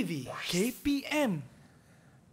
TV KPM.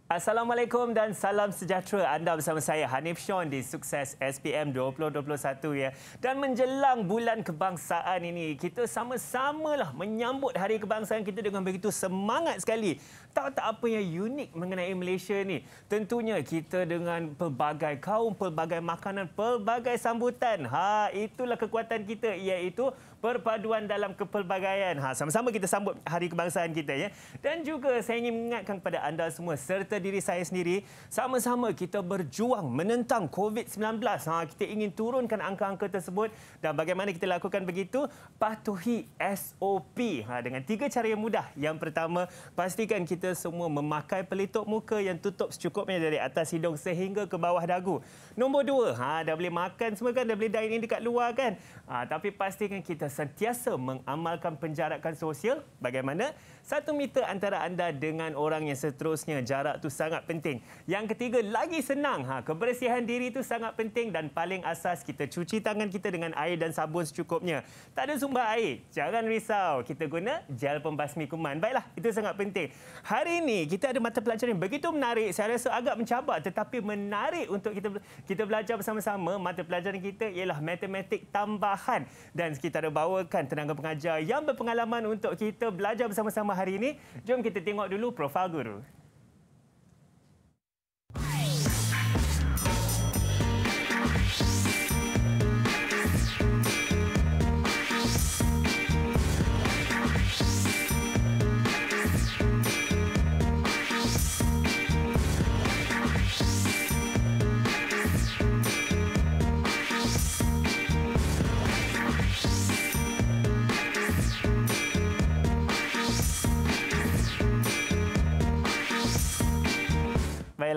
Assalamualaikum dan salam sejahtera anda bersama saya Hanif Sean di Sukses SPM 2021 ya. Dan menjelang bulan kebangsaan ini, kita sama-samalah menyambut hari kebangsaan kita dengan begitu semangat sekali. Tak tak apa yang unik mengenai Malaysia ni. Tentunya kita dengan pelbagai kaum, pelbagai makanan, pelbagai sambutan. Ha, itulah kekuatan kita iaitu perpaduan dalam kepelbagaian. Ha, sama-sama kita sambut Hari Kebangsaan kita ya. Dan juga saya ingin mengingatkan kepada anda semua serta diri saya sendiri, sama-sama kita berjuang menentang COVID-19. Ha, kita ingin turunkan angka-angka tersebut dan bagaimana kita lakukan begitu? Patuhi SOP ha, dengan tiga cara yang mudah. Yang pertama, pastikan kita semua memakai pelitup muka yang tutup secukupnya dari atas hidung sehingga ke bawah dagu. Nombor dua, ha, dah boleh makan semua kan? Dah boleh dine in dekat luar kan? Ha, tapi pastikan kita sentiasa mengamalkan penjarakan sosial bagaimana satu meter antara anda dengan orang yang seterusnya jarak tu sangat penting yang ketiga lagi senang ha kebersihan diri tu sangat penting dan paling asas kita cuci tangan kita dengan air dan sabun secukupnya tak ada sumber air jangan risau kita guna gel pembasmi kuman baiklah itu sangat penting hari ini kita ada mata pelajaran yang begitu menarik saya rasa agak mencabar tetapi menarik untuk kita kita belajar bersama-sama mata pelajaran kita ialah matematik tambahan dan kita ada bawakan tenaga pengajar yang berpengalaman untuk kita belajar bersama-sama hari ini. Jom kita tengok dulu profil guru.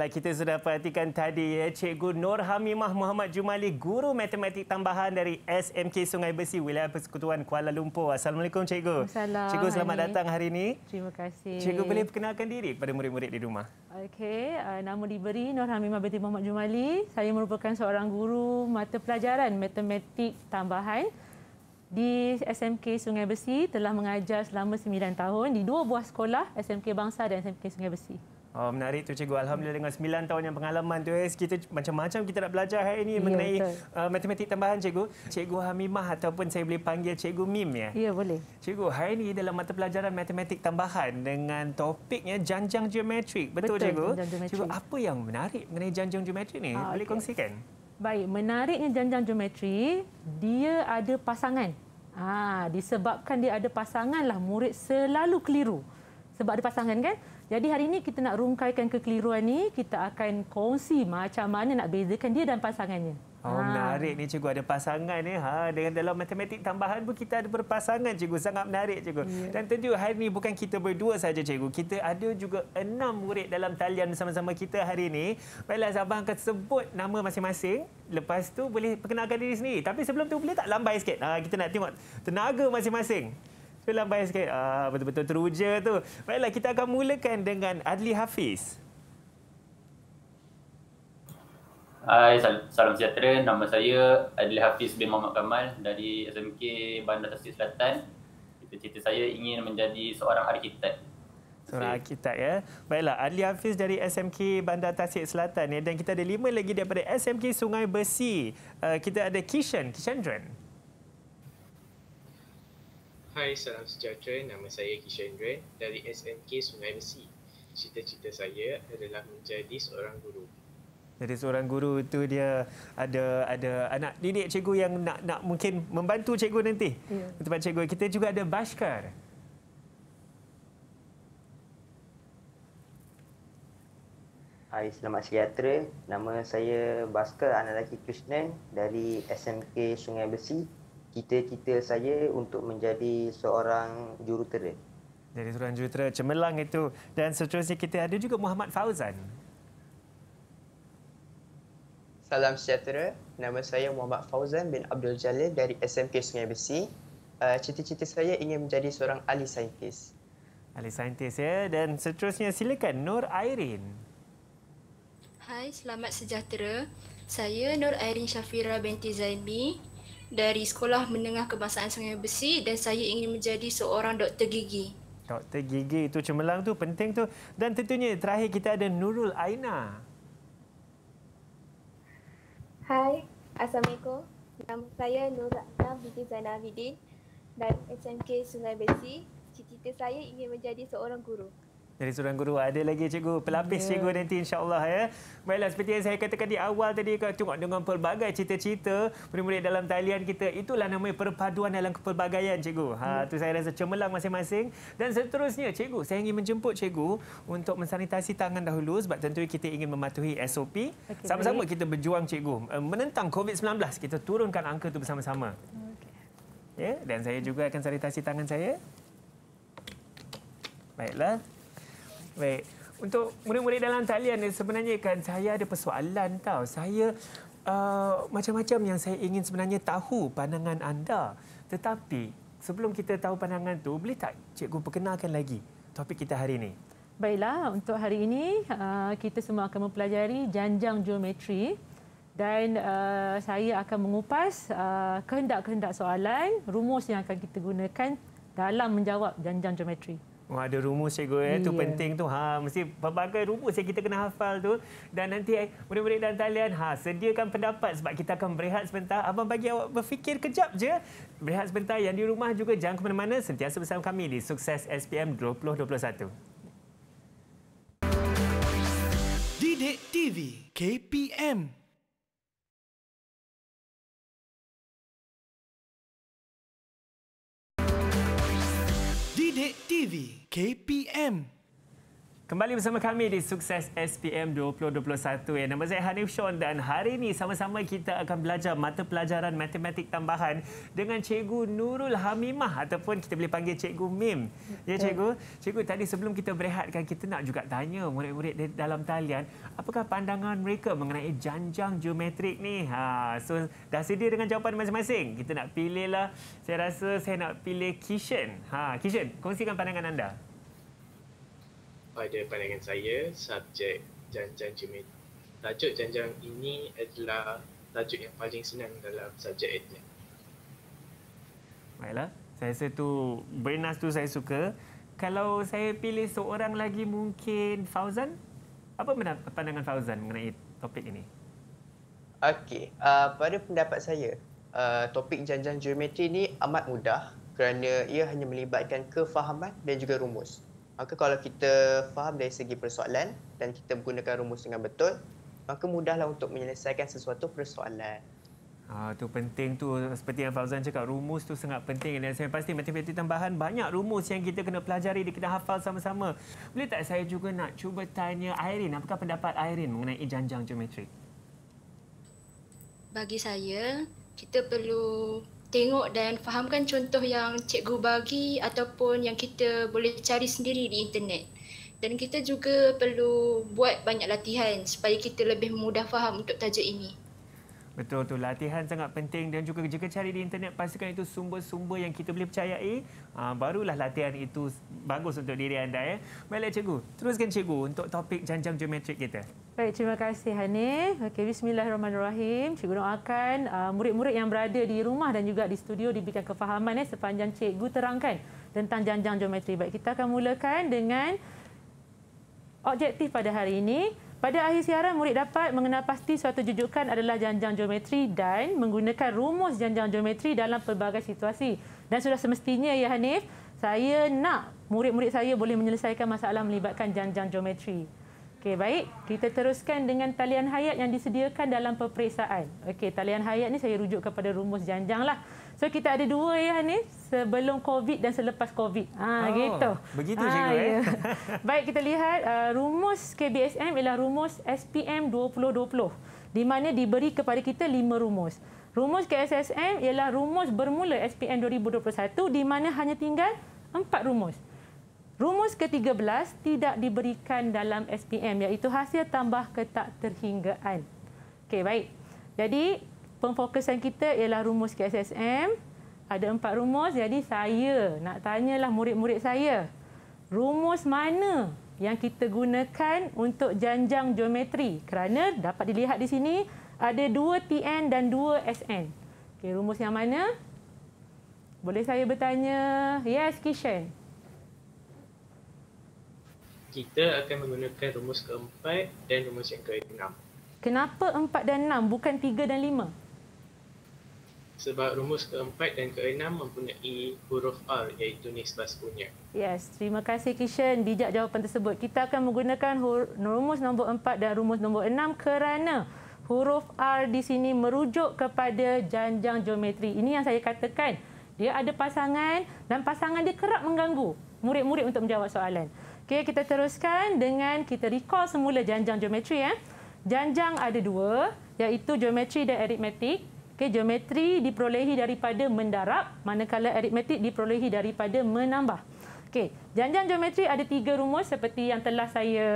ialah kita sudah perhatikan tadi ya Cikgu Nur Hamimah Muhammad Jumali guru matematik tambahan dari SMK Sungai Besi Wilayah Persekutuan Kuala Lumpur. Assalamualaikum Cikgu. Assalamualaikum. Cikgu selamat hari. datang hari ini. Terima kasih. Cikgu boleh perkenalkan diri kepada murid-murid di rumah. Okey, uh, nama diberi Nur Hamimah binti Muhammad Jumali. Saya merupakan seorang guru mata pelajaran matematik tambahan di SMK Sungai Besi telah mengajar selama 9 tahun di dua buah sekolah SMK Bangsa dan SMK Sungai Besi. Oh, menarik tu cikgu. Alhamdulillah dengan 9 tahun yang pengalaman tu eh, kita macam-macam kita nak belajar hari eh, ini ya, mengenai uh, matematik tambahan cikgu. Cikgu Hamimah ataupun saya boleh panggil cikgu Mim ya? Ya, boleh. Cikgu, hari ini dalam mata pelajaran matematik tambahan dengan topiknya janjang geometrik. Betul, Betul cikgu? Cikgu, apa yang menarik mengenai janjang geometrik ni? Ah, boleh okay. kongsikan? Baik, menariknya janjang geometrik, dia ada pasangan. Ah, disebabkan dia ada pasangan lah murid selalu keliru. Sebab ada pasangan kan? Jadi hari ini kita nak rungkaikan kekeliruan ni, kita akan kongsi macam mana nak bezakan dia dan pasangannya. Oh, ha. menarik ni cikgu ada pasangan ni. Ha, dengan dalam matematik tambahan pun kita ada berpasangan cikgu. Sangat menarik cikgu. Yeah. Dan tentu hari ni bukan kita berdua saja cikgu. Kita ada juga enam murid dalam talian bersama-sama kita hari ini. Baiklah, Abang akan sebut nama masing-masing. Lepas tu boleh perkenalkan diri sendiri. Tapi sebelum tu boleh tak lambai sikit? Ha, kita nak tengok tenaga masing-masing. Tu lambai sikit. Ah, betul-betul teruja tu. Baiklah, kita akan mulakan dengan Adli Hafiz. Hai, salam sejahtera. Nama saya Adli Hafiz bin Muhammad Kamal dari SMK Bandar Tasik Selatan. Cita-cita saya ingin menjadi seorang arkitek. Seorang arkitek ya. Baiklah, Adli Hafiz dari SMK Bandar Tasik Selatan ya. dan kita ada lima lagi daripada SMK Sungai Besi. Uh, kita ada Kishan, Kishan Kishandran. Hai, salam sejahtera. Nama saya Kishan Dren dari SNK Sungai Besi. Cita-cita saya adalah menjadi seorang guru. Jadi seorang guru itu dia ada ada anak didik cikgu yang nak nak mungkin membantu cikgu nanti. Ya. Tempat cikgu kita juga ada Bashkar. Hai, selamat sejahtera. Nama saya Bashkar Anadaki Krishnan dari SMK Sungai Besi cita-cita saya untuk menjadi seorang jurutera. Jadi seorang jurutera cemerlang itu. Dan seterusnya kita ada juga Muhammad Fauzan. Salam sejahtera. Nama saya Muhammad Fauzan bin Abdul Jalil dari SMK Sungai Besi. Uh, cita-cita saya ingin menjadi seorang ahli saintis. Ahli saintis ya. Dan seterusnya silakan Nur Airin. Hai, selamat sejahtera. Saya Nur Airin Syafira binti Zaimi dari Sekolah Menengah Kebangsaan Sungai Besi dan saya ingin menjadi seorang doktor gigi. Doktor gigi itu cemerlang tu penting tu dan tentunya terakhir kita ada Nurul Aina. Hai, Assalamualaikum. Nama saya Nurul Aina binti Zainal Abidin dan SMK Sungai Besi. Cita-cita saya ingin menjadi seorang guru. Jadi seorang guru. Ada lagi cikgu, pelapis yeah. cikgu nanti insyaAllah. Ya. Baiklah, seperti yang saya katakan di awal tadi, tengok dengan pelbagai cita-cita, murid-murid dalam talian kita, itulah namanya perpaduan dalam kepelbagaian cikgu. Ha, hmm. tu saya rasa cemerlang masing-masing. Dan seterusnya, cikgu, saya ingin menjemput cikgu untuk mensanitasi tangan dahulu sebab tentu kita ingin mematuhi SOP. Sama-sama okay. kita berjuang, cikgu. Eh, menentang COVID-19, kita turunkan angka itu bersama-sama. Okay. Ya, dan saya juga akan sanitasi tangan saya. Baiklah. Baik. Untuk murid-murid dalam talian sebenarnya kan saya ada persoalan tau. Saya uh, macam-macam yang saya ingin sebenarnya tahu pandangan anda. Tetapi sebelum kita tahu pandangan tu, boleh tak cikgu perkenalkan lagi topik kita hari ini? Baiklah, untuk hari ini uh, kita semua akan mempelajari janjang geometri dan uh, saya akan mengupas uh, kehendak-kehendak soalan, rumus yang akan kita gunakan dalam menjawab janjang geometri. Oh, ada rumus cikgu eh. Yeah. Tu penting tu. Ha, mesti pelbagai rumus yang kita kena hafal tu. Dan nanti eh, murid-murid dalam talian ha, sediakan pendapat sebab kita akan berehat sebentar. Abang bagi awak berfikir kejap je. Berehat sebentar yang di rumah juga jangan ke mana-mana. Sentiasa bersama kami di Sukses SPM 2021. Didik TV KPM Didik TV KPM. Kembali bersama kami di Sukses SPM 2021. Ya. Nama saya Hanif Sean dan hari ini sama-sama kita akan belajar mata pelajaran matematik tambahan dengan Cikgu Nurul Hamimah ataupun kita boleh panggil Cikgu Mim. Ya Cikgu, Cikgu tadi sebelum kita berehatkan, kita nak juga tanya murid-murid dalam talian, apakah pandangan mereka mengenai janjang geometrik ni? Ha, so, dah sedia dengan jawapan masing-masing? Kita nak pilihlah, saya rasa saya nak pilih Kishan. Ha, Kishan, kongsikan pandangan anda pada pandangan saya subjek janjang cermin tajuk janjang ini adalah tajuk yang paling senang dalam subjek etnik baiklah saya rasa tu bernas tu saya suka kalau saya pilih seorang lagi mungkin Fauzan apa pandangan Fauzan mengenai topik ini okey uh, pada pendapat saya uh, topik janjang geometri ini amat mudah kerana ia hanya melibatkan kefahaman dan juga rumus. Maka kalau kita faham dari segi persoalan dan kita menggunakan rumus dengan betul, maka mudahlah untuk menyelesaikan sesuatu persoalan. Ah tu penting tu seperti yang Fauzan cakap rumus tu sangat penting dan saya pasti matematik tambahan banyak rumus yang kita kena pelajari dan kita hafal sama-sama. Boleh tak saya juga nak cuba tanya Airin. apakah pendapat Airin mengenai janjang geometri? Bagi saya kita perlu tengok dan fahamkan contoh yang cikgu bagi ataupun yang kita boleh cari sendiri di internet. Dan kita juga perlu buat banyak latihan supaya kita lebih mudah faham untuk tajuk ini. Betul tu latihan sangat penting dan juga jika cari di internet pastikan itu sumber-sumber yang kita boleh percayai ah, barulah latihan itu bagus untuk diri anda ya. Baiklah cikgu, teruskan cikgu untuk topik janjang geometrik kita. Baik, terima kasih Hanif. Okey, bismillahirrahmanirrahim. Cikgu doakan uh, murid-murid yang berada di rumah dan juga di studio diberikan kefahaman eh sepanjang cikgu terangkan tentang janjang geometri. Baik, kita akan mulakan dengan objektif pada hari ini. Pada akhir siaran murid dapat mengenal pasti suatu jujukan adalah janjang geometri dan menggunakan rumus janjang geometri dalam pelbagai situasi. Dan sudah semestinya ya Hanif, saya nak murid-murid saya boleh menyelesaikan masalah melibatkan janjang geometri. Okey, baik. Kita teruskan dengan talian hayat yang disediakan dalam peperiksaan. Okey, talian hayat ni saya rujuk kepada rumus janjang lah. So, kita ada dua ya ni. Sebelum COVID dan selepas COVID. Ha, oh, gitu. Begitu ha, cikgu. Eh? Ya. baik, kita lihat uh, rumus KBSM ialah rumus SPM 2020. Di mana diberi kepada kita lima rumus. Rumus KSSM ialah rumus bermula SPM 2021 di mana hanya tinggal empat rumus. Rumus ke-13 tidak diberikan dalam SPM iaitu hasil tambah ketak terhinggaan. Okey, baik. Jadi, pemfokusan kita ialah rumus KSSM. Ada empat rumus. Jadi, saya nak tanyalah murid-murid saya. Rumus mana yang kita gunakan untuk janjang geometri? Kerana dapat dilihat di sini, ada dua TN dan dua SN. Okey, rumus yang mana? Boleh saya bertanya? Yes, Kishan kita akan menggunakan rumus keempat dan rumus yang keenam. Kenapa empat dan enam bukan tiga dan lima? Sebab rumus keempat dan keenam mempunyai huruf R iaitu nisbah punya. Yes, terima kasih Kishan. Bijak jawapan tersebut. Kita akan menggunakan rumus nombor empat dan rumus nombor enam kerana huruf R di sini merujuk kepada janjang geometri. Ini yang saya katakan. Dia ada pasangan dan pasangan dia kerap mengganggu murid-murid untuk menjawab soalan. Okey, kita teruskan dengan kita recall semula janjang geometri. Eh. Janjang ada dua, iaitu geometri dan aritmetik. Okay, geometri diperolehi daripada mendarab, manakala aritmetik diperolehi daripada menambah. Okey, janjang geometri ada tiga rumus seperti yang telah saya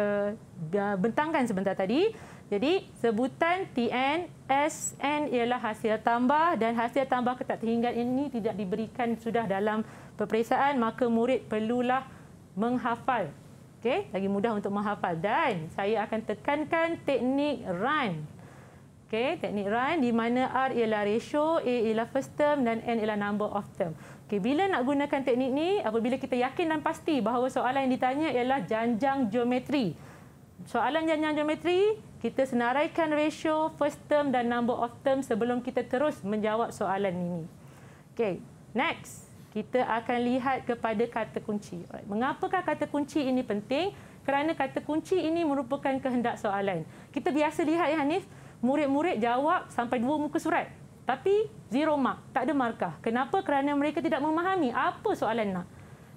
bentangkan sebentar tadi. Jadi, sebutan Tn, Sn ialah hasil tambah dan hasil tambah ketat terhingga ini tidak diberikan sudah dalam peperiksaan, maka murid perlulah menghafal okey lagi mudah untuk menghafal dan saya akan tekankan teknik run okey teknik run di mana r ialah ratio a ialah first term dan n ialah number of term okey bila nak gunakan teknik ni apabila kita yakin dan pasti bahawa soalan yang ditanya ialah janjang geometri soalan janjang geometri kita senaraikan ratio first term dan number of term sebelum kita terus menjawab soalan ini okey next kita akan lihat kepada kata kunci. Mengapakah kata kunci ini penting? Kerana kata kunci ini merupakan kehendak soalan. Kita biasa lihat ya Hanif, murid-murid jawab sampai dua muka surat. Tapi zero mark, tak ada markah. Kenapa? Kerana mereka tidak memahami apa soalan nak.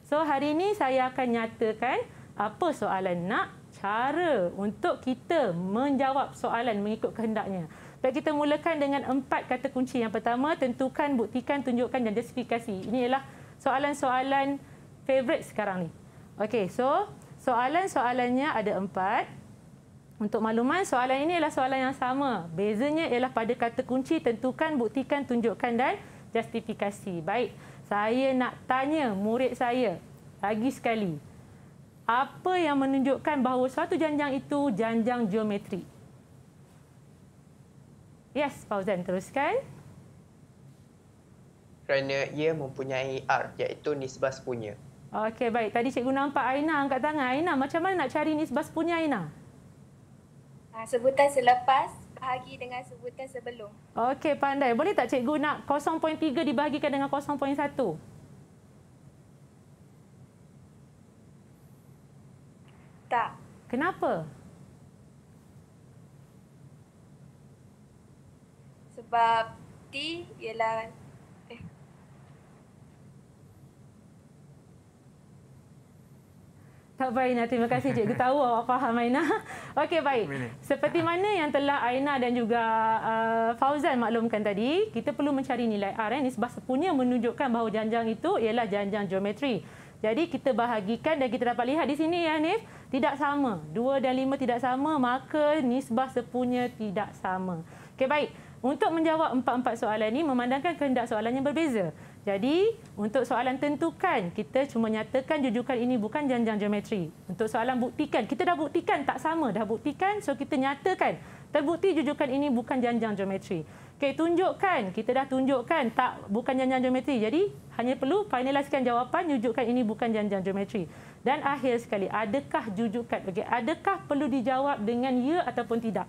So hari ini saya akan nyatakan apa soalan nak, cara untuk kita menjawab soalan mengikut kehendaknya. Baik kita mulakan dengan empat kata kunci. Yang pertama, tentukan, buktikan, tunjukkan dan justifikasi. Ini ialah soalan-soalan favorite sekarang ni. Okey, so soalan-soalannya ada empat. Untuk makluman, soalan ini ialah soalan yang sama. Bezanya ialah pada kata kunci, tentukan, buktikan, tunjukkan dan justifikasi. Baik, saya nak tanya murid saya lagi sekali. Apa yang menunjukkan bahawa suatu janjang itu janjang geometrik? Yes, Fauzan teruskan. Kerana ia mempunyai R iaitu nisbah sepunya. Okey, baik. Tadi cikgu nampak Aina angkat tangan. Aina, macam mana nak cari nisbah sepunya Aina? Ah, sebutan selepas bahagi dengan sebutan sebelum. Okey, pandai. Boleh tak cikgu nak 0.3 dibahagikan dengan 0.1? Tak. Kenapa? sebab T ialah eh. Tak baik Aina. Terima kasih Cikgu tahu awak faham Aina. Okey baik. Seperti mana yang telah Aina dan juga uh, Fauzan maklumkan tadi, kita perlu mencari nilai R. Eh? Nisbah sepunya menunjukkan bahawa janjang itu ialah janjang geometri. Jadi kita bahagikan dan kita dapat lihat di sini ya Nif, tidak sama. Dua dan lima tidak sama, maka nisbah sepunya tidak sama. Okey baik. Untuk menjawab empat-empat soalan ini memandangkan kehendak soalan yang berbeza. Jadi, untuk soalan tentukan, kita cuma nyatakan jujukan ini bukan janjang geometri. Untuk soalan buktikan, kita dah buktikan tak sama. Dah buktikan, so kita nyatakan. Terbukti jujukan ini bukan janjang geometri. Okey, tunjukkan. Kita dah tunjukkan tak bukan janjang geometri. Jadi, hanya perlu finalisekan jawapan, jujukan ini bukan janjang geometri. Dan akhir sekali, adakah jujukan? Okay, adakah perlu dijawab dengan ya ataupun tidak?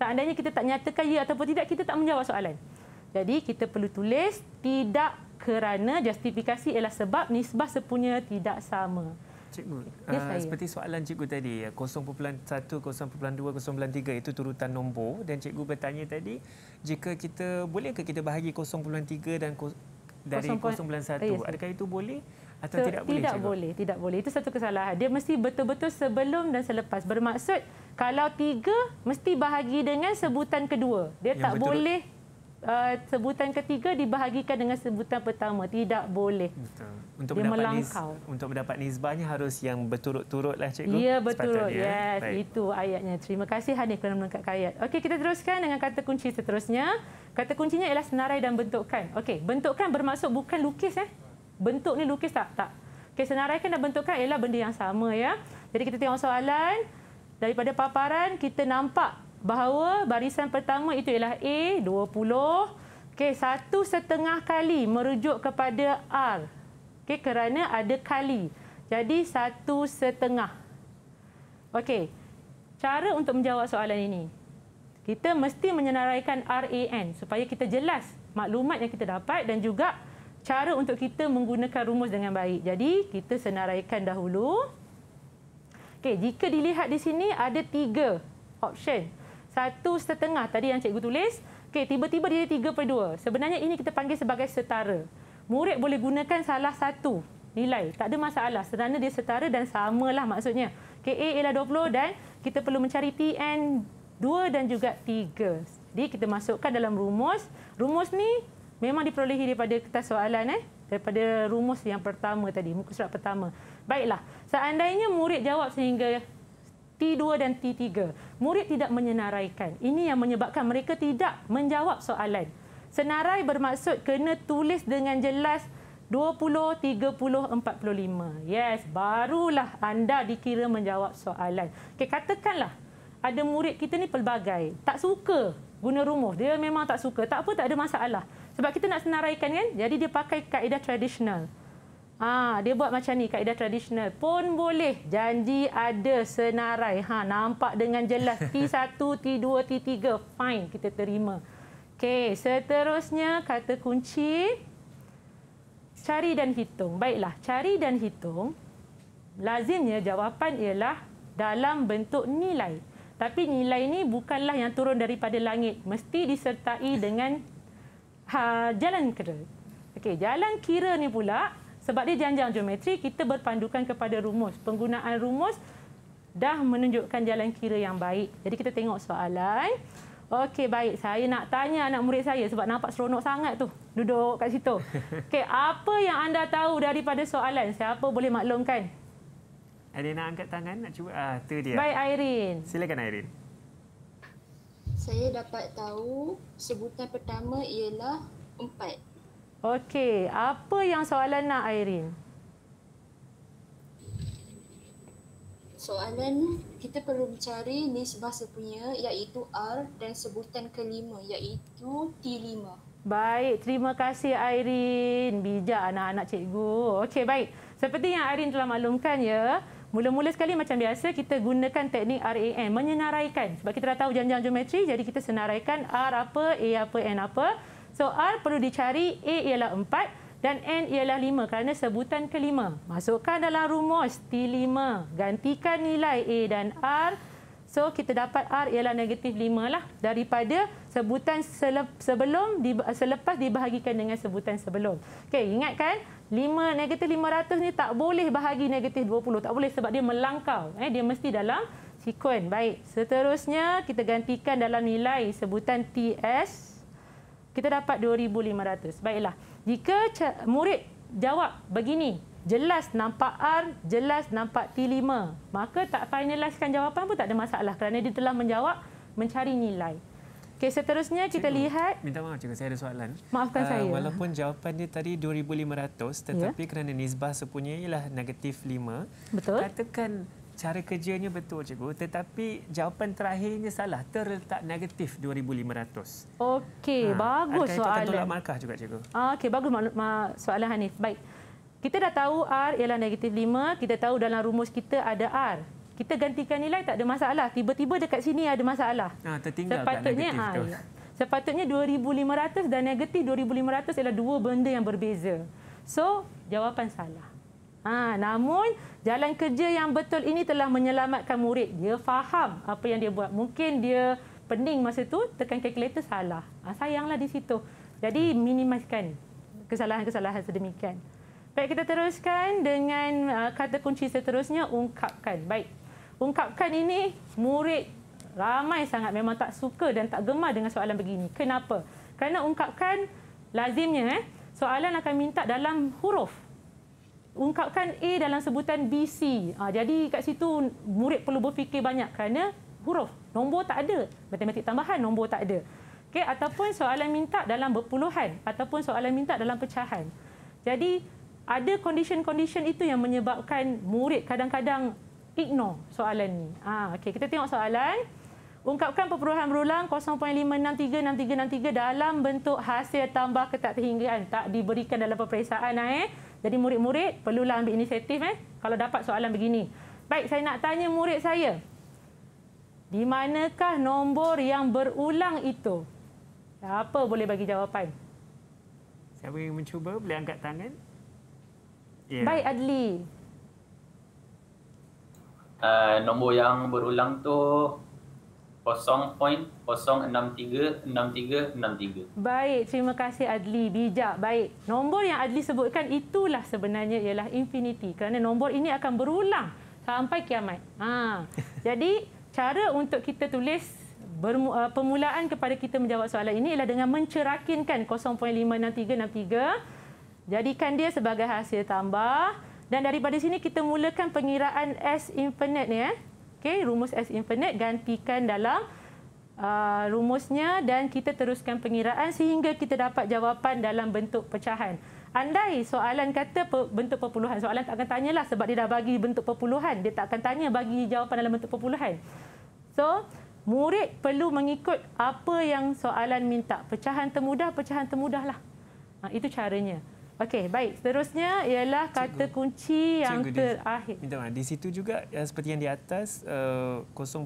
Seandainya kita tak nyatakan ya ataupun tidak, kita tak menjawab soalan. Jadi kita perlu tulis tidak kerana justifikasi ialah sebab nisbah sepunya tidak sama. Cikgu, ya, uh, seperti soalan cikgu tadi, 0.1, 0.2, 0.3 itu turutan nombor. Dan cikgu bertanya tadi, jika kita bolehkah kita bahagi 0.3 dan dari 0.1, adakah itu boleh? atau so, tidak boleh tidak cikgu? boleh tidak boleh itu satu kesalahan dia mesti betul-betul sebelum dan selepas bermaksud kalau tiga mesti bahagi dengan sebutan kedua dia Yang tak betul. boleh Uh, sebutan ketiga dibahagikan dengan sebutan pertama tidak boleh. Betul. Untuk dia melangkau. Niz, untuk mendapat nisbahnya harus yang berturut-turutlah cikgu. Ya betul. Eh? Yes, itu ayatnya. Terima kasih Hanif kerana melengkap ayat. Okey, kita teruskan dengan kata kunci seterusnya. Kata kuncinya ialah senarai dan bentukkan. Okey, bentukkan bermaksud bukan lukis eh bentuk ni lukis tak? Tak. Okey, senaraikan dah bentukkan ialah benda yang sama ya. Jadi kita tengok soalan daripada paparan kita nampak bahawa barisan pertama itu ialah A 20. Okey, satu setengah kali merujuk kepada R. Okey, kerana ada kali. Jadi satu setengah. Okey. Cara untuk menjawab soalan ini. Kita mesti menyenaraikan RAN supaya kita jelas maklumat yang kita dapat dan juga cara untuk kita menggunakan rumus dengan baik. Jadi, kita senaraikan dahulu. Okey, jika dilihat di sini ada tiga option. Satu setengah tadi yang cikgu tulis. Okey, tiba-tiba dia tiga per dua. Sebenarnya ini kita panggil sebagai setara. Murid boleh gunakan salah satu nilai. Tak ada masalah. Sebenarnya dia setara dan samalah maksudnya. Okey, A ialah 20 dan kita perlu mencari PN 2 dan juga 3. Jadi kita masukkan dalam rumus. Rumus ni memang diperolehi daripada kertas soalan eh daripada rumus yang pertama tadi muka surat pertama baiklah seandainya murid jawab sehingga T2 dan T3 murid tidak menyenaraikan ini yang menyebabkan mereka tidak menjawab soalan senarai bermaksud kena tulis dengan jelas 20, 30, 45. Yes, barulah anda dikira menjawab soalan. Okay, katakanlah ada murid kita ni pelbagai. Tak suka guna rumus. Dia memang tak suka. Tak apa, tak ada masalah. Sebab kita nak senaraikan kan. Jadi dia pakai kaedah tradisional. Ah, dia buat macam ni, kaedah tradisional. Pun boleh. Janji ada senarai. Ha, nampak dengan jelas. T1, T2, T3. Fine, kita terima. Okey, seterusnya kata kunci. Cari dan hitung. Baiklah, cari dan hitung. Lazimnya jawapan ialah dalam bentuk nilai. Tapi nilai ini bukanlah yang turun daripada langit. Mesti disertai dengan ha, jalan kira. Okey, jalan kira ni pula sebab dia janjang geometri kita berpandukan kepada rumus. Penggunaan rumus dah menunjukkan jalan kira yang baik. Jadi kita tengok soalan. Okey, baik. Saya nak tanya anak murid saya sebab nampak seronok sangat tu duduk kat situ. Okey, apa yang anda tahu daripada soalan? Siapa boleh maklumkan? Ada nak angkat tangan nak cuba? Ah, tu dia. Baik, Irene. Silakan, Irene saya dapat tahu sebutan pertama ialah empat. Okey, apa yang soalan nak Airin? Soalan kita perlu mencari nisbah sepunya iaitu R dan sebutan kelima iaitu T5. Baik, terima kasih Airin. Bijak anak-anak cikgu. Okey, baik. Seperti yang Airin telah maklumkan ya, Mula-mula sekali macam biasa kita gunakan teknik RAM menyenaraikan sebab kita dah tahu janjang geometri jadi kita senaraikan R apa, A apa, N apa. So R perlu dicari, A ialah 4 dan N ialah 5 kerana sebutan kelima. Masukkan dalam rumus T5, gantikan nilai A dan R. So kita dapat R ialah negatif 5 lah daripada sebutan sebelum selepas dibahagikan dengan sebutan sebelum. Okey, ingatkan lima negatif 500 ni tak boleh bahagi negatif 20 tak boleh sebab dia melangkau eh dia mesti dalam sekuen baik seterusnya kita gantikan dalam nilai sebutan TS kita dapat 2500 baiklah jika murid jawab begini jelas nampak R jelas nampak T5 maka tak finalize kan jawapan pun tak ada masalah kerana dia telah menjawab mencari nilai Okey, seterusnya kita lihat. Minta maaf cikgu, saya ada soalan. Maafkan uh, saya. Walaupun jawapan dia tadi 2500 ya. tetapi yeah. kerana nisbah sepunya ialah negatif 5. Betul. Katakan cara kerjanya betul cikgu tetapi jawapan terakhirnya salah terletak negatif 2500. Okey, ha, bagus akan soalan. Itu akan tolak markah juga cikgu. Okey, bagus soalan Hanif. Baik. Kita dah tahu R ialah negatif 5, kita tahu dalam rumus kita ada R kita gantikan nilai tak ada masalah. Tiba-tiba dekat sini ada masalah. Ha, tertinggal sepatutnya, kat negatif ha, tu. Ya. Sepatutnya 2,500 dan negatif 2,500 ialah dua benda yang berbeza. So, jawapan salah. Ha, namun, jalan kerja yang betul ini telah menyelamatkan murid. Dia faham apa yang dia buat. Mungkin dia pening masa tu tekan kalkulator salah. Ha, sayanglah di situ. Jadi, hmm. minimaskan kesalahan-kesalahan sedemikian. Baik, kita teruskan dengan ah, kata kunci seterusnya, ungkapkan. Baik, ungkapkan ini murid ramai sangat memang tak suka dan tak gemar dengan soalan begini. Kenapa? Kerana ungkapkan lazimnya eh, soalan akan minta dalam huruf. Ungkapkan A dalam sebutan BC. Ha, ah, jadi kat situ murid perlu berfikir banyak kerana huruf. Nombor tak ada. Matematik tambahan nombor tak ada. okay ataupun soalan minta dalam berpuluhan ataupun soalan minta dalam pecahan. Jadi ada condition-condition itu yang menyebabkan murid kadang-kadang ignore soalan ni. Ha, ah, okay, kita tengok soalan. Ungkapkan perpuluhan berulang 0.563.63.63 dalam bentuk hasil tambah ketatihinggian tak diberikan dalam peperiksaan. Ah, eh. Jadi murid-murid perlulah ambil inisiatif eh, kalau dapat soalan begini. Baik, saya nak tanya murid saya. Di manakah nombor yang berulang itu? Siapa boleh bagi jawapan? Siapa yang mencuba boleh angkat tangan. Yeah. Baik, Adli uh, nombor yang berulang tu 0063 Baik, terima kasih Adli. Bijak, baik. Nombor yang Adli sebutkan itulah sebenarnya ialah infinity. Kerana nombor ini akan berulang sampai kiamat. Ha. Jadi, cara untuk kita tulis eh, permulaan kepada kita menjawab soalan ini ialah dengan mencerakinkan 0563 Jadikan dia sebagai hasil tambah. Dan daripada sini kita mulakan pengiraan S infinite ni. Eh. Okay, rumus S infinite gantikan dalam uh, rumusnya dan kita teruskan pengiraan sehingga kita dapat jawapan dalam bentuk pecahan. Andai soalan kata bentuk perpuluhan, soalan tak akan tanyalah sebab dia dah bagi bentuk perpuluhan. Dia tak akan tanya bagi jawapan dalam bentuk perpuluhan. So, murid perlu mengikut apa yang soalan minta. Pecahan termudah, pecahan termudahlah. Ha, itu caranya. Okey, baik. Seterusnya ialah kata Cikgu. kunci yang Cikgu, terakhir. minta maaf. Di situ juga ya, seperti yang di atas uh, eh, 0.5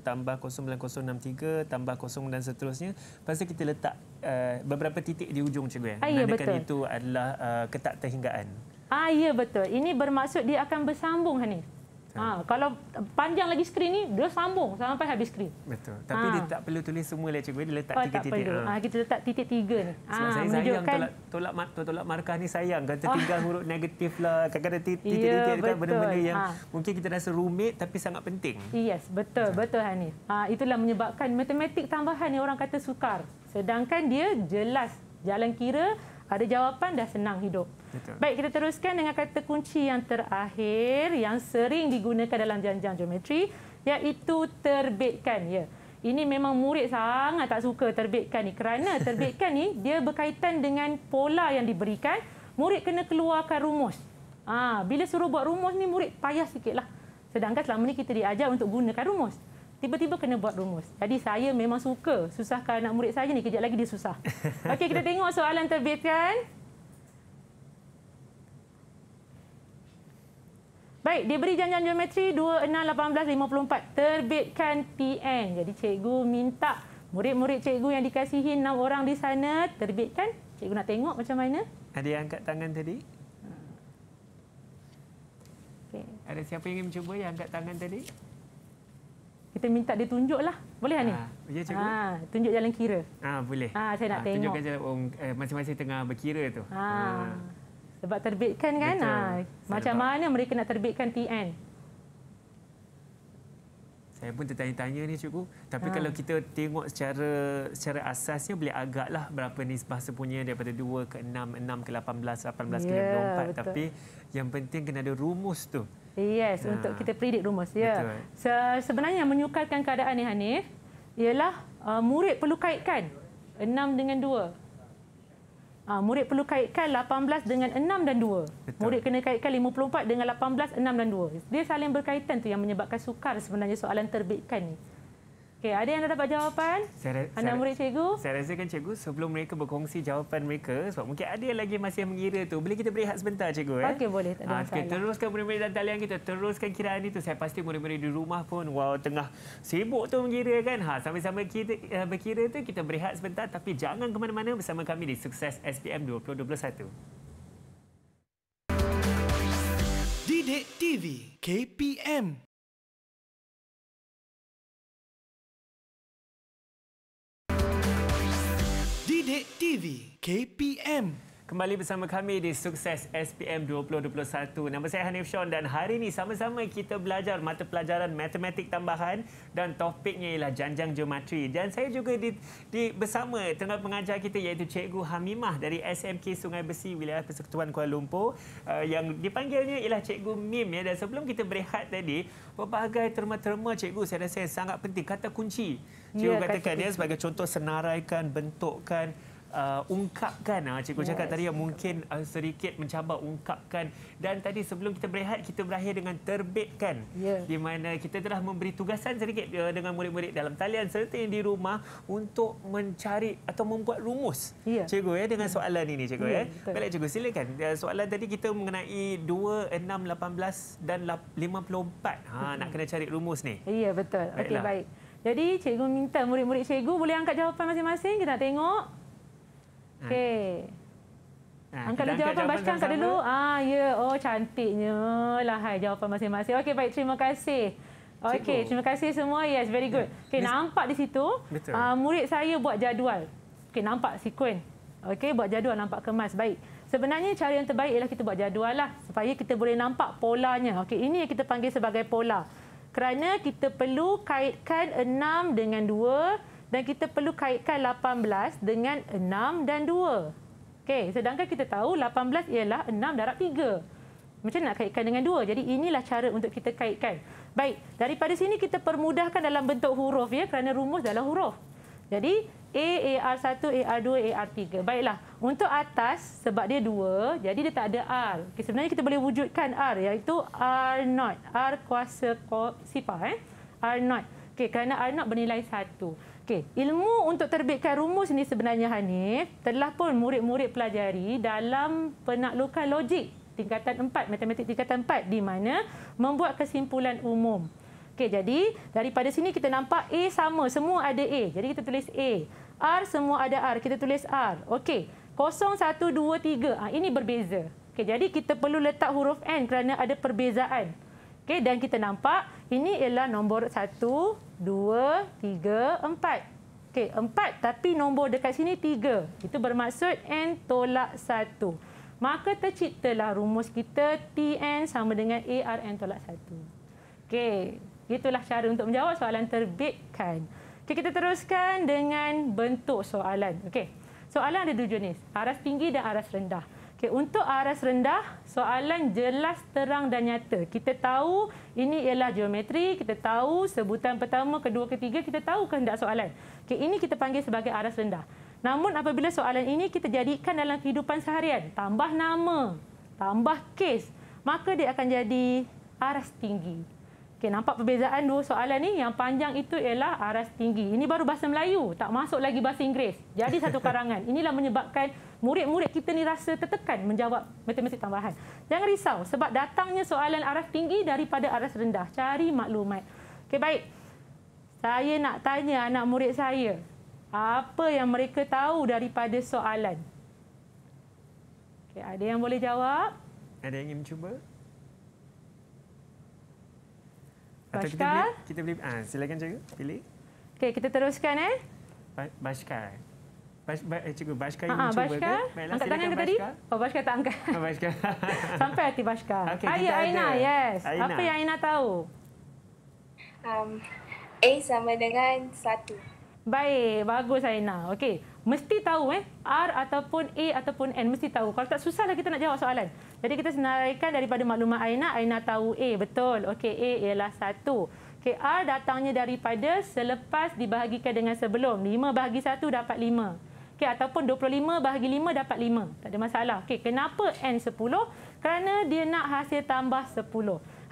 tambah 0.9063 tambah 0 dan seterusnya. Pasal kita letak uh, beberapa titik di ujung Cikgu ah, ya. Ya, betul. itu adalah uh, ketak terhinggaan. Ah, ya, betul. Ini bermaksud dia akan bersambung, Hanif. Ha, kalau panjang lagi skrin ni, dia sambung sampai habis skrin. Betul. Tapi ha. dia ah. tak perlu tulis semua lah cikgu. Dia letak titik-titik. Oh, titik. Ha. Ah. kita letak titik tiga ni. Ha, Sebab saya menunjukkan... sayang tolak, tolak, tolak markah ni sayang. Kata oh. tinggal huruf negatif lah. Kadang-kadang ya, titik-titik ya, dekat benda-benda yang ha. mungkin kita rasa rumit tapi sangat penting. Yes, betul. Betul, betul Hanif. Ha, itulah menyebabkan matematik tambahan ni orang kata sukar. Sedangkan dia jelas jalan kira ada jawapan dah senang hidup. Betul. Baik, kita teruskan dengan kata kunci yang terakhir yang sering digunakan dalam janjang geometri iaitu terbitkan. Ya. Ini memang murid sangat tak suka terbitkan ni kerana terbitkan ni dia berkaitan dengan pola yang diberikan. Murid kena keluarkan rumus. Ah, ha, bila suruh buat rumus ni murid payah sikitlah. Sedangkan selama ni kita diajar untuk gunakan rumus tiba-tiba kena buat rumus. Jadi saya memang suka susahkan anak murid saya ni. Kejap lagi dia susah. Okey, kita tengok soalan terbitkan. Baik, dia beri janjian geometri 261854. Terbitkan PN. Jadi cikgu minta murid-murid cikgu yang dikasihi 6 orang di sana terbitkan. Cikgu nak tengok macam mana. Ada yang angkat tangan tadi? Ada siapa yang ingin mencuba yang angkat tangan tadi? kita minta dia tunjuk lah. Boleh lah ni? Ya, cikgu. Ha, tunjuk jalan kira. Ha, boleh. Ha, saya nak ha, tengok. Tunjukkan jalan um, eh, masing-masing tengah berkira tu. Ha. ha. Sebab terbitkan kan? Ha. Macam Selepas. mana mereka nak terbitkan TN? Saya pun tertanya-tanya ni cikgu. Tapi ha. kalau kita tengok secara secara asasnya boleh agaklah berapa nisbah sepunya daripada 2 ke 6, 6 ke 18, 18 ya, ke 24. Betul. Tapi yang penting kena ada rumus tu. Yes, ya. untuk kita predik rumus. Ya. So, sebenarnya yang menyukarkan keadaan ini, Hanif, ialah uh, murid perlu kaitkan 6 dengan 2. Uh, ah, murid perlu kaitkan 18 dengan 6 dan 2. Betul. Murid kena kaitkan 54 dengan 18, 6 dan 2. Dia saling berkaitan tu yang menyebabkan sukar sebenarnya soalan terbitkan ini. Okey, ada yang dah dapat jawapan? Saya, Anak saya, murid cikgu? Saya rasa kan cikgu, sebelum mereka berkongsi jawapan mereka, sebab mungkin ada lagi masih yang mengira tu. Boleh kita berehat sebentar cikgu? Eh? Okey, boleh. Tak ada ah, masalah. Okay, teruskan murid-murid dan talian kita. Teruskan kiraan itu. Saya pasti murid-murid di rumah pun wow, tengah sibuk tu mengira kan. Ha, sama-sama kita uh, berkira tu, kita berehat sebentar. Tapi jangan ke mana-mana bersama kami di Sukses SPM 2021. TV KPM Sidik TV KPM Kembali bersama kami di Sukses SPM 2021. Nama saya Hanif Sean dan hari ini sama-sama kita belajar mata pelajaran matematik tambahan dan topiknya ialah janjang geometri. Dan saya juga di, di bersama tengah pengajar kita iaitu Cikgu Hamimah dari SMK Sungai Besi Wilayah Persekutuan Kuala Lumpur uh, yang dipanggilnya ialah Cikgu Mim. Ya. Dan sebelum kita berehat tadi, pelbagai terma-terma Cikgu saya rasa yang sangat penting. Kata kunci, Cikgu ya, katakan kata dia sebagai contoh senaraikan, bentukkan Uh, ungkapkan ah cikgu yes. cakap tadi yang mungkin uh, sedikit mencabar ungkapkan dan tadi sebelum kita berehat kita berakhir dengan terbitkan yeah. di mana kita telah memberi tugasan sedikit uh, dengan murid-murid dalam talian serta yang di rumah untuk mencari atau membuat rumus yeah. cikgu ya dengan yeah. soalan ini cikgu yeah, ya, ya. baiklah cikgu silakan uh, soalan tadi kita mengenai 2 6 18 dan 54 ha mm nak kena cari rumus ni ya yeah, betul okey baik jadi cikgu minta murid-murid cikgu boleh angkat jawapan masing-masing. Kita nak tengok. Ah. Okey. Ha, angkat dulu jawapan, jawapan baskan kat dulu. Ah ya, oh cantiknya. Lah hai jawapan masing-masing. Okey, baik terima kasih. Okey, terima kasih semua. Yes, very good. Ya. Okey, nampak di situ uh, murid saya buat jadual. Okey, nampak sequence. Okey, buat jadual nampak kemas. Baik. Sebenarnya cara yang terbaik ialah kita buat jadual lah supaya kita boleh nampak polanya. Okey, ini yang kita panggil sebagai pola kerana kita perlu kaitkan 6 dengan 2 dan kita perlu kaitkan 18 dengan 6 dan 2. Okey, sedangkan kita tahu 18 ialah 6 darab 3. Macam nak kaitkan dengan 2? Jadi inilah cara untuk kita kaitkan. Baik, daripada sini kita permudahkan dalam bentuk huruf ya kerana rumus dalam huruf. Jadi A, AR1, AR2, AR3. Baiklah, untuk atas sebab dia dua jadi dia tak ada R. Okay, sebenarnya kita boleh wujudkan R iaitu R0. R kuasa sifar. Eh? R0. Okay, kerana R0 bernilai satu Okay, ilmu untuk terbitkan rumus ini sebenarnya Hanif telah pun murid-murid pelajari dalam penaklukan logik tingkatan 4, matematik tingkatan 4 di mana membuat kesimpulan umum. Okey, jadi daripada sini kita nampak A sama. Semua ada A. Jadi kita tulis A. R semua ada R. Kita tulis R. Okey. 0, 1, 2, 3. Ini berbeza. Okey, jadi kita perlu letak huruf N kerana ada perbezaan. Okey, dan kita nampak ini ialah nombor 1, 2, 3, 4. Okey, empat tapi nombor dekat sini tiga. Itu bermaksud N tolak satu. Maka terciptalah rumus kita TN sama dengan AR N tolak satu. Okey. Itulah cara untuk menjawab soalan terbitkan. Okey, kita teruskan dengan bentuk soalan. okay? Soalan ada dua jenis, aras tinggi dan aras rendah. Okey, untuk aras rendah, soalan jelas, terang dan nyata. Kita tahu ini ialah geometri, kita tahu sebutan pertama, kedua, ketiga kita tahu kehendak soalan. Okey, ini kita panggil sebagai aras rendah. Namun apabila soalan ini kita jadikan dalam kehidupan seharian, tambah nama, tambah kes, maka dia akan jadi aras tinggi. Okey, nampak perbezaan dua soalan ni? Yang panjang itu ialah aras tinggi. Ini baru bahasa Melayu, tak masuk lagi bahasa Inggeris. Jadi satu karangan. Inilah menyebabkan murid-murid kita ni rasa tertekan menjawab matematik tambahan. Jangan risau sebab datangnya soalan aras tinggi daripada aras rendah. Cari maklumat. Okey, baik. Saya nak tanya anak murid saya, apa yang mereka tahu daripada soalan? Okey, ada yang boleh jawab? Ada yang ingin mencuba? Bashkar. kita boleh, kita boleh ah, ha, silakan cikgu pilih. Okey, kita teruskan eh. Ba Bas, ba, eh, cikgu, Bashkar yang ah, ah, cuba Bashkar. ke? Baiklah, angkat tangan ke tadi? Oh, Bashkar tak angkat. Oh, Bashkar. Sampai hati Bashkar. Okay, Hai, Aina, ada. yes. Aina. Apa yang Aina tahu? Um, A sama dengan satu. Baik, bagus Aina. Okey, mesti tahu eh. R ataupun A ataupun N, mesti tahu. Kalau tak susahlah kita nak jawab soalan. Jadi kita senaraikan daripada maklumat Aina, Aina tahu A betul. Okey, A ialah 1. Okey, R datangnya daripada selepas dibahagikan dengan sebelum. 5 bahagi 1 dapat 5. Okey, ataupun 25 bahagi 5 dapat 5. Tak ada masalah. Okey, kenapa N 10? Kerana dia nak hasil tambah 10.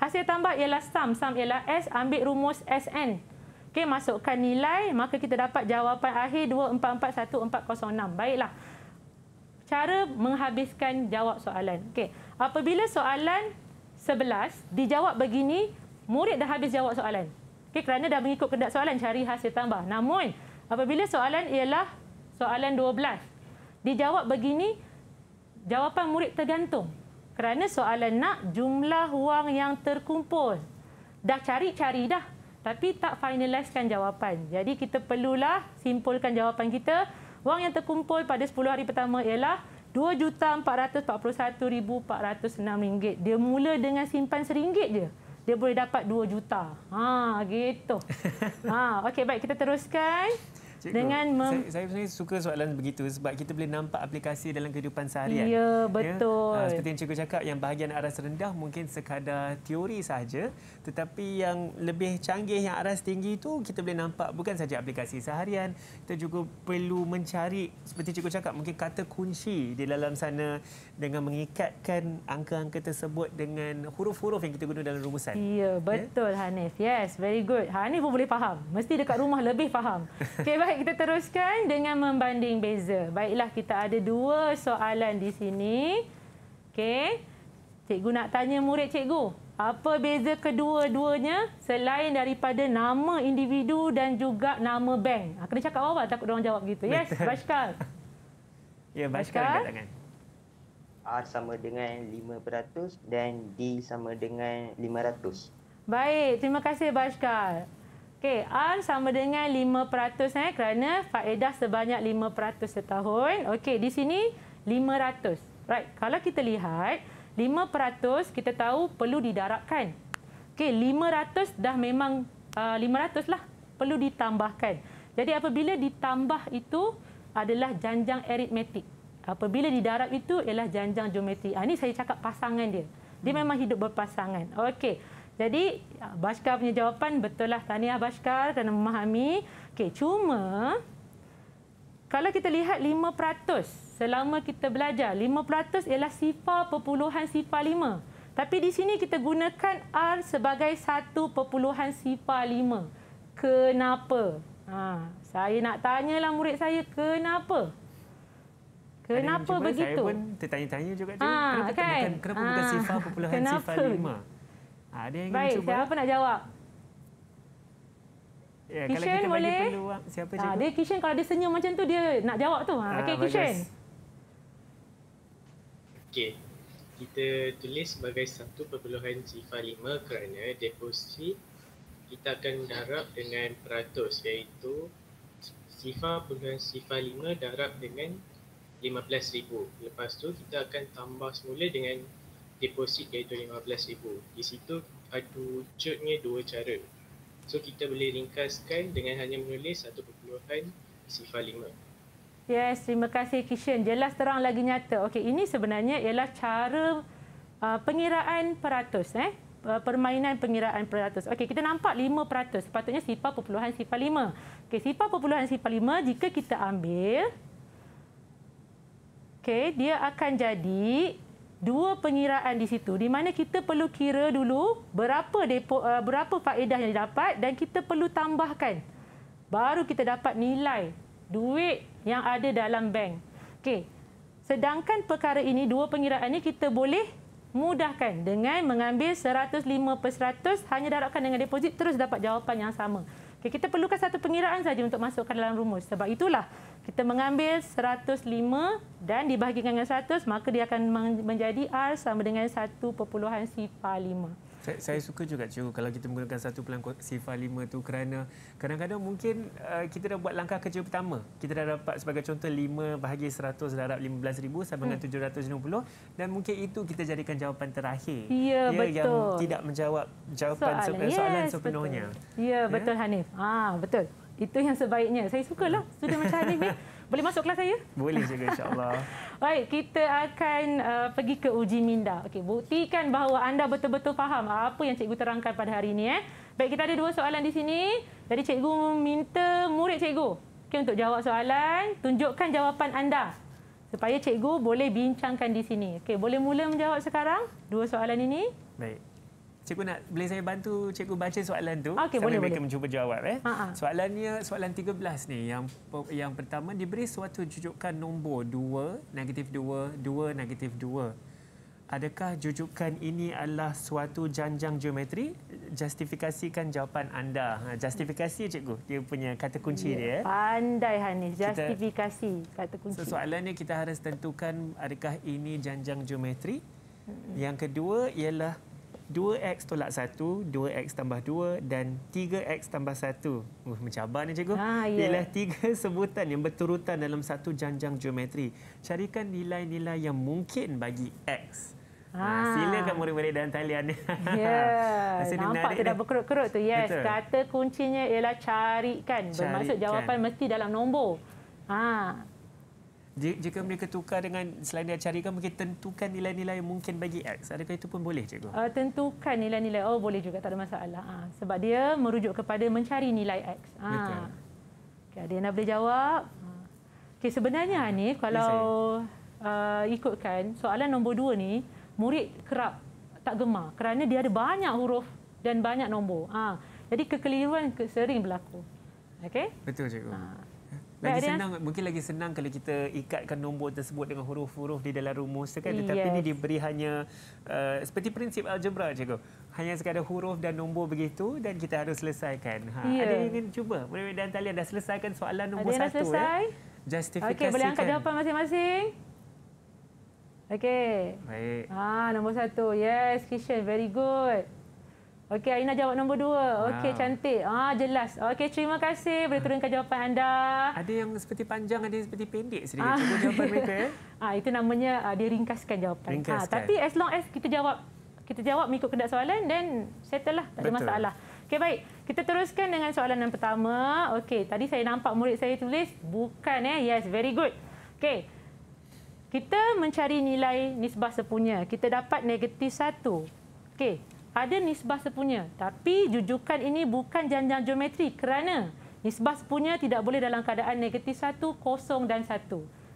Hasil tambah ialah sum. Sum ialah S ambil rumus SN. Okey, masukkan nilai, maka kita dapat jawapan akhir 244 1406. Baiklah cara menghabiskan jawab soalan. Okey. Apabila soalan 11 dijawab begini, murid dah habis jawab soalan. Okey, kerana dah mengikut kehendak soalan cari hasil tambah. Namun, apabila soalan ialah soalan 12, dijawab begini, jawapan murid tergantung. Kerana soalan nak jumlah wang yang terkumpul. Dah cari-cari dah, tapi tak finaliskan jawapan. Jadi kita perlulah simpulkan jawapan kita. Wang yang terkumpul pada 10 hari pertama ialah RM2,441,406. Dia mula dengan simpan RM1 je. Dia boleh dapat RM2 juta. Ha, gitu. Ha, okey baik kita teruskan. Cikgu, dengan mem- saya sebenarnya suka soalan begitu sebab kita boleh nampak aplikasi dalam kehidupan seharian. Ya, betul. Ya? Ha, seperti yang cikgu cakap yang bahagian aras rendah mungkin sekadar teori sahaja, tetapi yang lebih canggih yang aras tinggi itu kita boleh nampak bukan saja aplikasi seharian, kita juga perlu mencari seperti cikgu cakap mungkin kata kunci di dalam sana dengan mengikatkan angka-angka tersebut dengan huruf-huruf yang kita guna dalam rumusan. Ya, betul ya? Hanif. Yes, very good. Hanif pun boleh faham. Mesti dekat rumah lebih faham. Okay, baik. Baik, kita teruskan dengan membanding beza. Baiklah, kita ada dua soalan di sini. Okey. Cikgu nak tanya murid cikgu, apa beza kedua-duanya selain daripada nama individu dan juga nama bank? Ha, kena cakap apa? awal takut orang jawab gitu. Yes, Bashkar. ya, Bashkar angkat tangan. sama dengan 5% dan D sama dengan 500. Baik, terima kasih Bashkar. Okey, R sama dengan 5% eh, kerana faedah sebanyak 5% setahun. Okey, di sini 500. Right. Kalau kita lihat, 5% kita tahu perlu didarabkan. Okey, 500 dah memang uh, 500 lah perlu ditambahkan. Jadi apabila ditambah itu adalah janjang aritmetik. Apabila didarab itu ialah janjang geometri. Ha, ini saya cakap pasangan dia. Dia hmm. memang hidup berpasangan. Okey. Jadi ya, Bashkar punya jawapan betul lah. Tahniah Bashkar kerana memahami. Okey, cuma kalau kita lihat 5% selama kita belajar, 5% ialah sifar perpuluhan sifar 5. Tapi di sini kita gunakan R sebagai satu perpuluhan sifar lima. Kenapa? Ha, saya nak tanyalah murid saya, kenapa? Kenapa begitu? Saya pun tertanya-tanya juga. Ha, kenapa kan? bukan, kenapa ha, bukan sifar perpuluhan kenapa? sifar lima? Ha, dia ingin Baik, cuba. siapa nak jawab? Ya, Kishen kalau kita boleh? Bagi peluang, ah, siapa ha, dia Kishen kalau dia senyum macam tu dia nak jawab tu. Ha, ha ah, okay, Kishen. Okay. Kita tulis sebagai satu 1.5 sifar lima kerana deposit kita akan darab dengan peratus iaitu sifar penggunaan sifar lima darab dengan lima belas ribu. Lepas tu kita akan tambah semula dengan deposit iaitu RM15,000 Di situ ada wujudnya dua cara So kita boleh ringkaskan dengan hanya menulis satu perpuluhan sifar lima Yes, terima kasih Kishan. Jelas terang lagi nyata. Okey, ini sebenarnya ialah cara uh, pengiraan peratus. Eh? Uh, permainan pengiraan peratus. Okey, kita nampak 5%. Sepatutnya sifar perpuluhan sifar 5. Okey, sifar perpuluhan sifar 5 jika kita ambil Okey, dia akan jadi dua pengiraan di situ di mana kita perlu kira dulu berapa depo, uh, berapa faedah yang didapat dan kita perlu tambahkan baru kita dapat nilai duit yang ada dalam bank. Okey. Sedangkan perkara ini dua pengiraan ini kita boleh mudahkan dengan mengambil 105 per 100 hanya darabkan dengan deposit terus dapat jawapan yang sama. Okay, kita perlukan satu pengiraan saja untuk masukkan dalam rumus. Sebab itulah kita mengambil 105 dan dibahagikan dengan 100, maka dia akan menjadi R sama dengan 1.C5 saya, saya suka juga cikgu kalau kita menggunakan satu pelan sifar lima tu kerana kadang-kadang mungkin uh, kita dah buat langkah kerja pertama. Kita dah dapat sebagai contoh 5 bahagi 100 darab 15,000 sama dengan hmm. puluh dan mungkin itu kita jadikan jawapan terakhir. Ya, ya betul. Yang tidak menjawab jawapan soalan, so, soalan yes, sepenuhnya. Betul. Ya, ya? betul ya? Hanif. Ah, betul. Itu yang sebaiknya. Saya sukalah. Sudah macam Hanif ni. Boleh masuk kelas saya? Boleh juga insya-Allah. Baik, kita akan uh, pergi ke uji minda. Okey, buktikan bahawa anda betul-betul faham apa yang cikgu terangkan pada hari ini eh. Baik, kita ada dua soalan di sini. Jadi cikgu minta murid cikgu okay, untuk jawab soalan, tunjukkan jawapan anda supaya cikgu boleh bincangkan di sini. Okey, boleh mula menjawab sekarang dua soalan ini? Baik. Cikgu nak boleh saya bantu cikgu baca soalan tu? Okey, boleh. Mereka mencuba jawab eh. Ha-ha. Soalannya soalan 13 ni yang yang pertama diberi suatu jujukan nombor 2, negatif 2, 2, negatif 2. Adakah jujukan ini adalah suatu janjang geometri? Justifikasikan jawapan anda. Ha, justifikasi cikgu, dia punya kata kunci yeah. dia eh. Pandai Hanif, justifikasi kata kunci. So, soalannya kita harus tentukan adakah ini janjang geometri? Yang kedua ialah 2x tolak 1, 2x tambah 2 dan 3x tambah 1. Uh, mencabar ni cikgu. Ha, yeah. Ya. Ialah tiga sebutan yang berturutan dalam satu janjang geometri. Carikan nilai-nilai yang mungkin bagi x. Ha. Silakan murid-murid dalam talian. Yeah. Nampak tu dah berkerut-kerut tu. Yes. Betul. Kata kuncinya ialah carikan. carikan. Bermaksud jawapan mesti dalam nombor. Haa. Ah jika mereka tukar dengan selain dia cari kan mungkin tentukan nilai-nilai yang mungkin bagi X. Adakah itu pun boleh cikgu? Uh, tentukan nilai-nilai oh boleh juga tak ada masalah. Ha, sebab dia merujuk kepada mencari nilai X. Ha. Ah. Okey, ada yang nak boleh jawab? Ah. Okay, sebenarnya ha. ni ya, kalau uh, ikutkan soalan nombor dua ni murid kerap tak gemar kerana dia ada banyak huruf dan banyak nombor. Ha. Jadi kekeliruan sering berlaku. Okay. Betul cikgu. Ha. Lagi Baik, senang, Rian. mungkin lagi senang kalau kita ikatkan nombor tersebut dengan huruf-huruf di dalam rumus. Kan? Tetapi yes. ini diberi hanya uh, seperti prinsip algebra, cikgu. Hanya sekadar huruf dan nombor begitu dan kita harus selesaikan. Ha, yeah. Ada yang ingin cuba? Mereka dan talian dah selesaikan soalan nombor ada satu. Eh? Ada ya? Justifikasikan. okay boleh angkat jawapan masing-masing? Okey. Baik. Ha, nombor satu. Yes, Kishan. Very good. Okey, Aina jawab nombor dua. Okey, cantik. Ah, jelas. Okey, terima kasih. Boleh ah. turunkan jawapan anda. Ada yang seperti panjang, ada yang seperti pendek sedikit. Ah. Cuba jawapan mereka. Eh. Ah, itu namanya ah, dia ringkaskan jawapan. Ringkaskan. Ah, tapi as long as kita jawab kita jawab mengikut kedat soalan, then settle lah. Tak ada Betul. masalah. Okey, baik. Kita teruskan dengan soalan yang pertama. Okey, tadi saya nampak murid saya tulis. Bukan, eh. Yes, very good. Okey. Kita mencari nilai nisbah sepunya. Kita dapat negatif satu. Okey, ada nisbah sepunya. Tapi jujukan ini bukan janjian geometri kerana nisbah sepunya tidak boleh dalam keadaan negatif 1, kosong dan 1.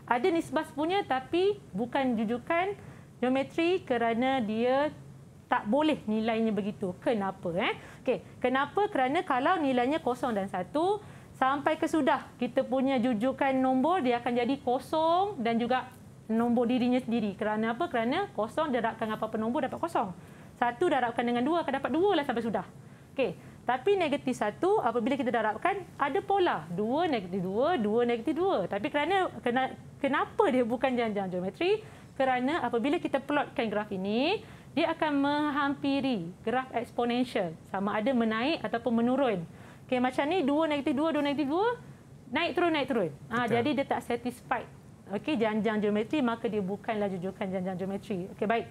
Ada nisbah sepunya tapi bukan jujukan geometri kerana dia tak boleh nilainya begitu. Kenapa? Eh? Okay. Kenapa? Kerana kalau nilainya kosong dan 1, sampai ke sudah kita punya jujukan nombor, dia akan jadi kosong dan juga nombor dirinya sendiri. Kerana apa? Kerana kosong, dia takkan apa-apa nombor, dapat kosong. Satu darabkan dengan dua akan dapat dua lah sampai sudah. Okey. Tapi negatif satu apabila kita darabkan ada pola. Dua negatif dua, dua negatif dua. Tapi kerana kenapa dia bukan jangan-jangan geometri? Kerana apabila kita plotkan graf ini, dia akan menghampiri graf eksponensial. Sama ada menaik ataupun menurun. Okey macam ni dua negatif dua, dua negatif dua. Naik turun, naik turun. Ha, jadi dia tak satisfied. Okey, janjang geometri maka dia bukanlah jujukan janjang geometri. Okey, baik.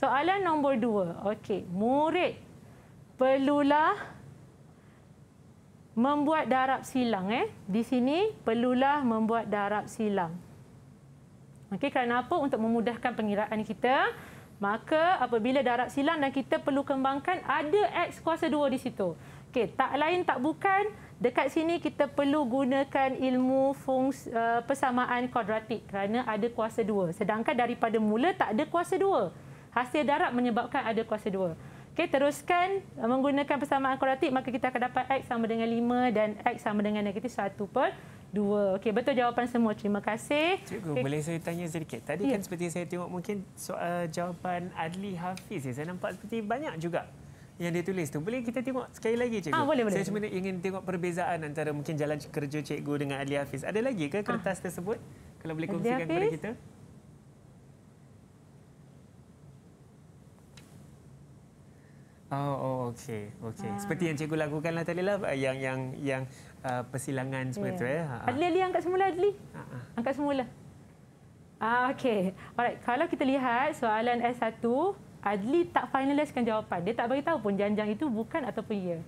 Soalan nombor dua. Okey, murid perlulah membuat darab silang. Eh, Di sini, perlulah membuat darab silang. Okey, apa Untuk memudahkan pengiraan kita. Maka apabila darab silang dan kita perlu kembangkan, ada X kuasa 2 di situ. Okey, tak lain tak bukan. Dekat sini kita perlu gunakan ilmu fungsi, uh, eh, persamaan kuadratik kerana ada kuasa 2. Sedangkan daripada mula tak ada kuasa 2 hasil darab menyebabkan ada kuasa 2. Okey, teruskan uh, menggunakan persamaan kuadratik maka kita akan dapat x sama dengan 5 dan x sama dengan negatif 1 per 2. Okey, betul jawapan semua. Terima kasih. Cikgu, okay. boleh saya tanya sedikit? Tadi yeah. kan seperti saya tengok mungkin soal jawapan Adli Hafiz. Saya nampak seperti banyak juga yang dia tulis tu. Boleh kita tengok sekali lagi cikgu? Ah, boleh, saya cuma ingin tengok perbezaan antara mungkin jalan kerja cikgu dengan Adli Hafiz. Ada lagi ke kertas ah. tersebut? Kalau boleh kongsikan kepada kita. Oh, oh okey. Okey. Ha. Ah. Seperti yang cikgu lakukanlah tadi lah eh, yang yang yang uh, persilangan semua ya. tu ya. Eh. Ha, yeah. Ha. Adli, Adli angkat semula Adli. Ha-ha. Ah. Angkat semula. Ah, okey. Alright, kalau kita lihat soalan S1, Adli tak finaliskan jawapan. Dia tak bagi tahu pun janjang itu bukan ataupun ya.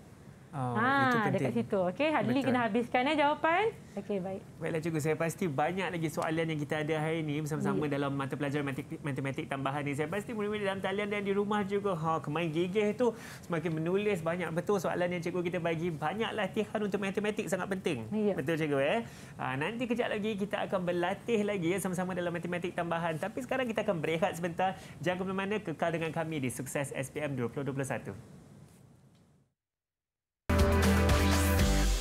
Oh, ha, itu dekat situ. Okey, Hadli kena habiskan eh, jawapan. Okey, baik. Baiklah cikgu, saya pasti banyak lagi soalan yang kita ada hari ini bersama-sama yeah. dalam mata pelajaran matematik, tambahan ini. Saya pasti murid dalam talian dan di rumah juga. Ha, kemain gigih itu semakin menulis banyak betul soalan yang cikgu kita bagi. Banyak latihan untuk matematik sangat penting. Yeah. Betul cikgu eh. Ha, nanti kejap lagi kita akan berlatih lagi ya sama-sama dalam matematik tambahan. Tapi sekarang kita akan berehat sebentar. Jangan ke mana-mana kekal dengan kami di Sukses SPM 2021.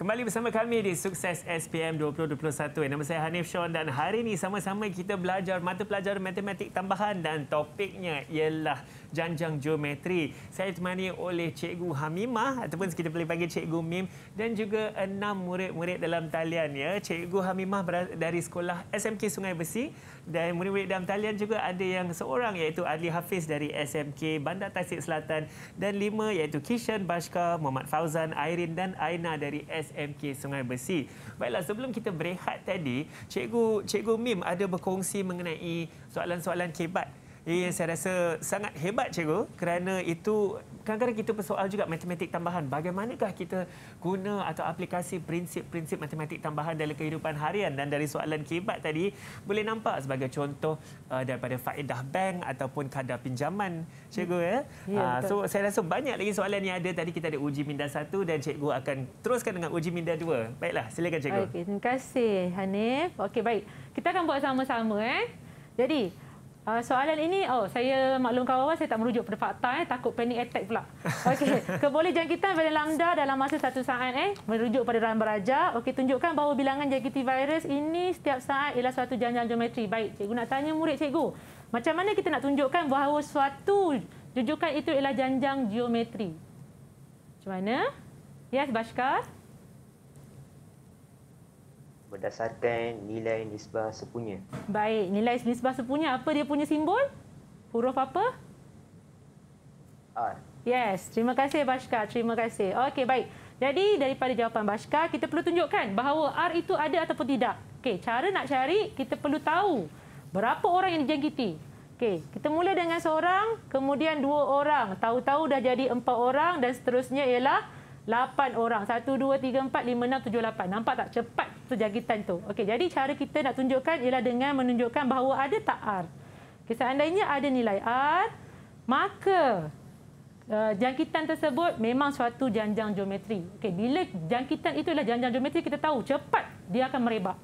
Kembali bersama kami di Sukses SPM 2021. Nama saya Hanif Sean dan hari ini sama-sama kita belajar mata pelajaran matematik tambahan dan topiknya ialah janjang geometri. Saya ditemani oleh Cikgu Hamimah ataupun kita boleh panggil Cikgu Mim dan juga enam murid-murid dalam talian. Ya. Cikgu Hamimah dari sekolah SMK Sungai Besi dan murid-murid dalam talian juga ada yang seorang iaitu Ali Hafiz dari SMK Bandar Tasik Selatan dan lima iaitu Kishan Bashka, Muhammad Fauzan, Airin dan Aina dari SMK SMK Sungai Besi. Baiklah sebelum kita berehat tadi, cikgu cikgu Mim ada berkongsi mengenai soalan-soalan kebat Ya, saya rasa sangat hebat cikgu kerana itu kadang-kadang kita persoal juga matematik tambahan. Bagaimanakah kita guna atau aplikasi prinsip-prinsip matematik tambahan dalam kehidupan harian dan dari soalan kibat tadi boleh nampak sebagai contoh uh, daripada faedah bank ataupun kadar pinjaman cikgu ya. ya uh, so saya rasa banyak lagi soalan yang ada tadi kita ada uji minda satu dan cikgu akan teruskan dengan uji minda dua. Baiklah, silakan cikgu. Okay, terima kasih Hanif. Okey, baik. Kita akan buat sama-sama eh. Jadi, Uh, soalan ini, oh saya maklum kawan saya tak merujuk pada fakta, eh, takut panic attack pula. Okay, keboleh jangkitan pada lambda dalam masa satu saat, eh, merujuk pada ramai beraja. Okey, tunjukkan bahawa bilangan JKT virus ini setiap saat ialah suatu janjang geometri. Baik, cikgu nak tanya murid cikgu, macam mana kita nak tunjukkan bahawa suatu tunjukkan itu ialah janjang geometri? Macam mana? Yes, Bashkar? berdasarkan nilai nisbah sepunya. Baik, nilai nisbah sepunya apa dia punya simbol? Huruf apa? R. Yes, terima kasih Bashka, terima kasih. Okey, baik. Jadi daripada jawapan Bashka, kita perlu tunjukkan bahawa R itu ada ataupun tidak. Okey, cara nak cari kita perlu tahu berapa orang yang dijangkiti. Okey, kita mula dengan seorang, kemudian dua orang, tahu-tahu dah jadi empat orang dan seterusnya ialah Lapan orang. satu dua tiga empat lima enam tujuh lapan Nampak tak cepat terjagitan tu? Okay, jadi cara kita nak tunjukkan ialah dengan menunjukkan bahawa ada tak R. Okay, seandainya ada nilai R, maka uh, jangkitan tersebut memang suatu janjang geometri. Okay, bila jangkitan itu itulah janjang geometri, kita tahu cepat dia akan merebak.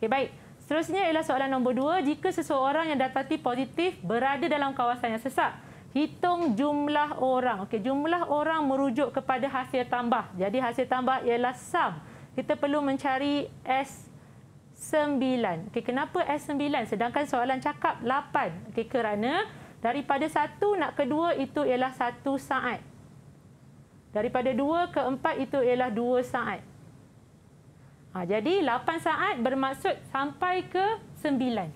Okay, baik. Seterusnya ialah soalan nombor dua. Jika seseorang yang dapati positif berada dalam kawasan yang sesak, hitung jumlah orang. Okey, jumlah orang merujuk kepada hasil tambah. Jadi hasil tambah ialah sum. Kita perlu mencari S9. Okey, kenapa S9 sedangkan soalan cakap 8? Okey, kerana daripada 1 nak ke 2 itu ialah 1 saat. Daripada 2 ke 4 itu ialah 2 saat. Ha, jadi 8 saat bermaksud sampai ke 9.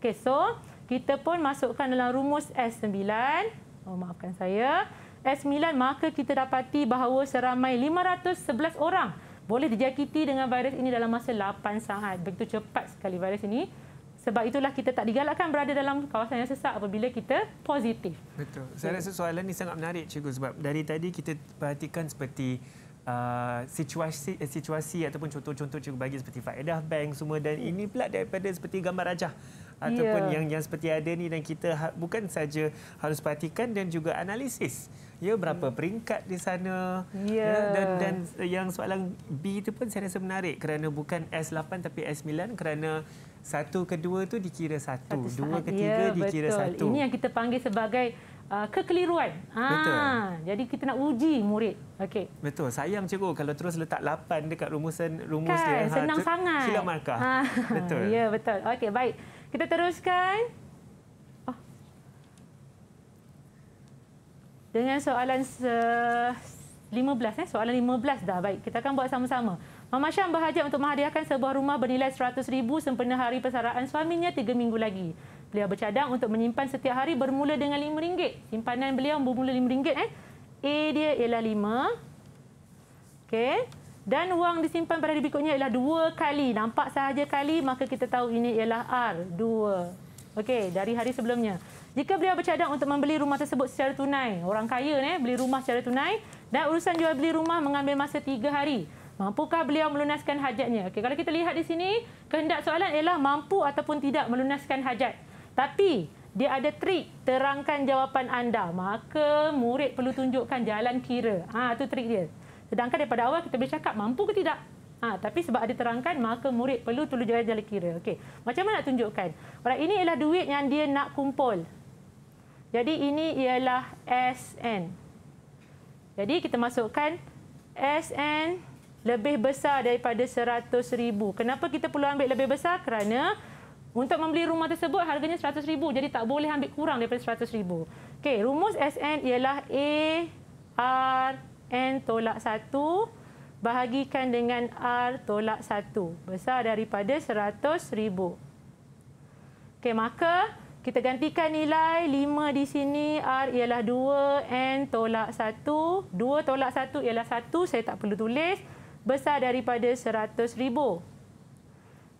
Okey, so kita pun masukkan dalam rumus S9. Oh, maafkan saya. S9, maka kita dapati bahawa seramai 511 orang boleh dijangkiti dengan virus ini dalam masa 8 saat. Begitu cepat sekali virus ini. Sebab itulah kita tak digalakkan berada dalam kawasan yang sesak apabila kita positif. Betul. Saya rasa soalan ini sangat menarik, Cikgu. Sebab dari tadi kita perhatikan seperti uh, situasi eh, situasi ataupun contoh-contoh Cikgu bagi seperti faedah bank semua. Dan ini pula daripada seperti gambar rajah ataupun yeah. yang yang seperti ada ni dan kita ha, bukan saja harus perhatikan dan juga analisis ya berapa hmm. peringkat di sana yeah. ya dan dan yang soalan B itu pun saya rasa menarik kerana bukan S8 tapi S9 kerana satu kedua tu dikira satu, satu dua ketiga ya, yeah, dikira betul. satu ini yang kita panggil sebagai Uh, kekeliruan. Ha, Betul. Jadi kita nak uji murid. Okey. Betul. Sayang cikgu kalau terus letak 8 dekat rumusan rumus kan, dia. Ha, senang sangat. Silap markah. Ha. Betul. Ya, yeah, betul. Okey, baik. Kita teruskan. Oh. Dengan soalan se 15 eh soalan 15 dah baik kita akan buat sama-sama. Mama Syam berhajat untuk menghadiahkan sebuah rumah bernilai 100,000 sempena hari persaraan suaminya 3 minggu lagi. Beliau bercadang untuk menyimpan setiap hari bermula dengan RM5. Simpanan beliau bermula RM5 eh. A dia ialah 5. Okey. Dan wang disimpan pada hari berikutnya ialah dua kali. Nampak sahaja kali, maka kita tahu ini ialah R. Dua. Okey, dari hari sebelumnya. Jika beliau bercadang untuk membeli rumah tersebut secara tunai, orang kaya ni, eh, beli rumah secara tunai, dan urusan jual beli rumah mengambil masa tiga hari, mampukah beliau melunaskan hajatnya? Okey, kalau kita lihat di sini, kehendak soalan ialah mampu ataupun tidak melunaskan hajat. Tapi, dia ada trik terangkan jawapan anda. Maka, murid perlu tunjukkan jalan kira. Ah, ha, tu trik dia. Sedangkan daripada awal kita boleh cakap mampu ke tidak. Ha, tapi sebab ada terangkan, maka murid perlu tulis jalan-jalan kira. Okay. Macam mana nak tunjukkan? Orang ini ialah duit yang dia nak kumpul. Jadi ini ialah SN. Jadi kita masukkan SN lebih besar daripada RM100,000. Kenapa kita perlu ambil lebih besar? Kerana untuk membeli rumah tersebut harganya RM100,000. Jadi tak boleh ambil kurang daripada RM100,000. Okay, rumus SN ialah ARN. N tolak 1 bahagikan dengan R tolak 1. Besar daripada 100,000. Okey, maka kita gantikan nilai 5 di sini. R ialah 2 N tolak 1. 2 tolak 1 ialah 1. Saya tak perlu tulis. Besar daripada ribu.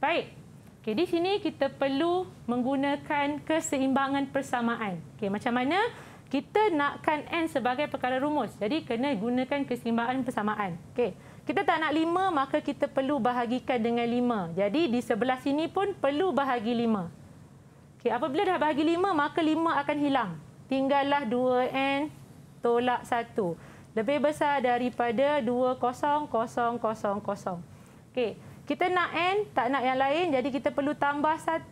Baik. Okey, di sini kita perlu menggunakan keseimbangan persamaan. Okey, macam mana? Okey kita nakkan N sebagai perkara rumus. Jadi kena gunakan keseimbangan persamaan. Okey. Kita tak nak 5 maka kita perlu bahagikan dengan 5. Jadi di sebelah sini pun perlu bahagi 5. Okey, apabila dah bahagi 5 maka 5 akan hilang. Tinggallah 2N tolak 1. Lebih besar daripada 20000. Okey, kita nak N tak nak yang lain jadi kita perlu tambah 1.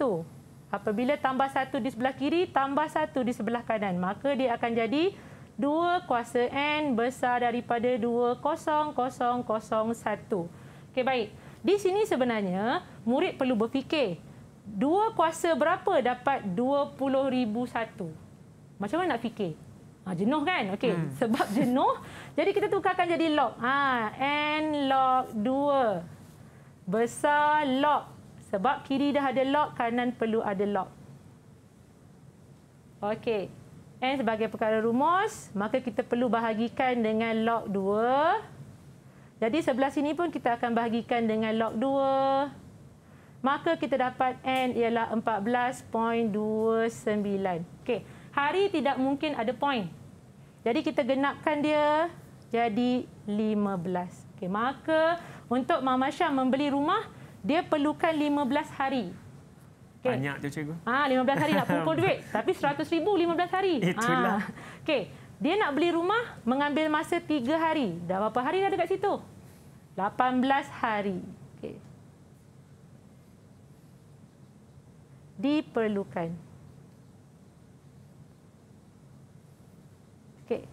Apabila tambah satu di sebelah kiri, tambah satu di sebelah kanan. Maka dia akan jadi 2 kuasa N besar daripada kosong kosong kosong satu. Okey, baik. Di sini sebenarnya murid perlu berfikir. 2 kuasa berapa dapat ribu satu? Macam mana nak fikir? Ha, jenuh kan? Okey, hmm. sebab jenuh. jadi kita tukarkan jadi log. Ha, N log 2 besar log sebab kiri dah ada lock, kanan perlu ada lock. Okey. And sebagai perkara rumus, maka kita perlu bahagikan dengan log 2. Jadi sebelah sini pun kita akan bahagikan dengan log 2. Maka kita dapat N ialah 14.29. Okey. Hari tidak mungkin ada point. Jadi kita genapkan dia jadi 15. Okey. Maka untuk Mama Syah membeli rumah, dia perlukan 15 hari. Okay. Banyak tu cikgu. Ah ha, 15 hari nak kumpul duit tapi 100 ribu 15 hari. Itulah. Ha. Okey, dia nak beli rumah mengambil masa 3 hari. Dah berapa hari dah dekat situ? 18 hari. Okey. Diperlukan. Okey.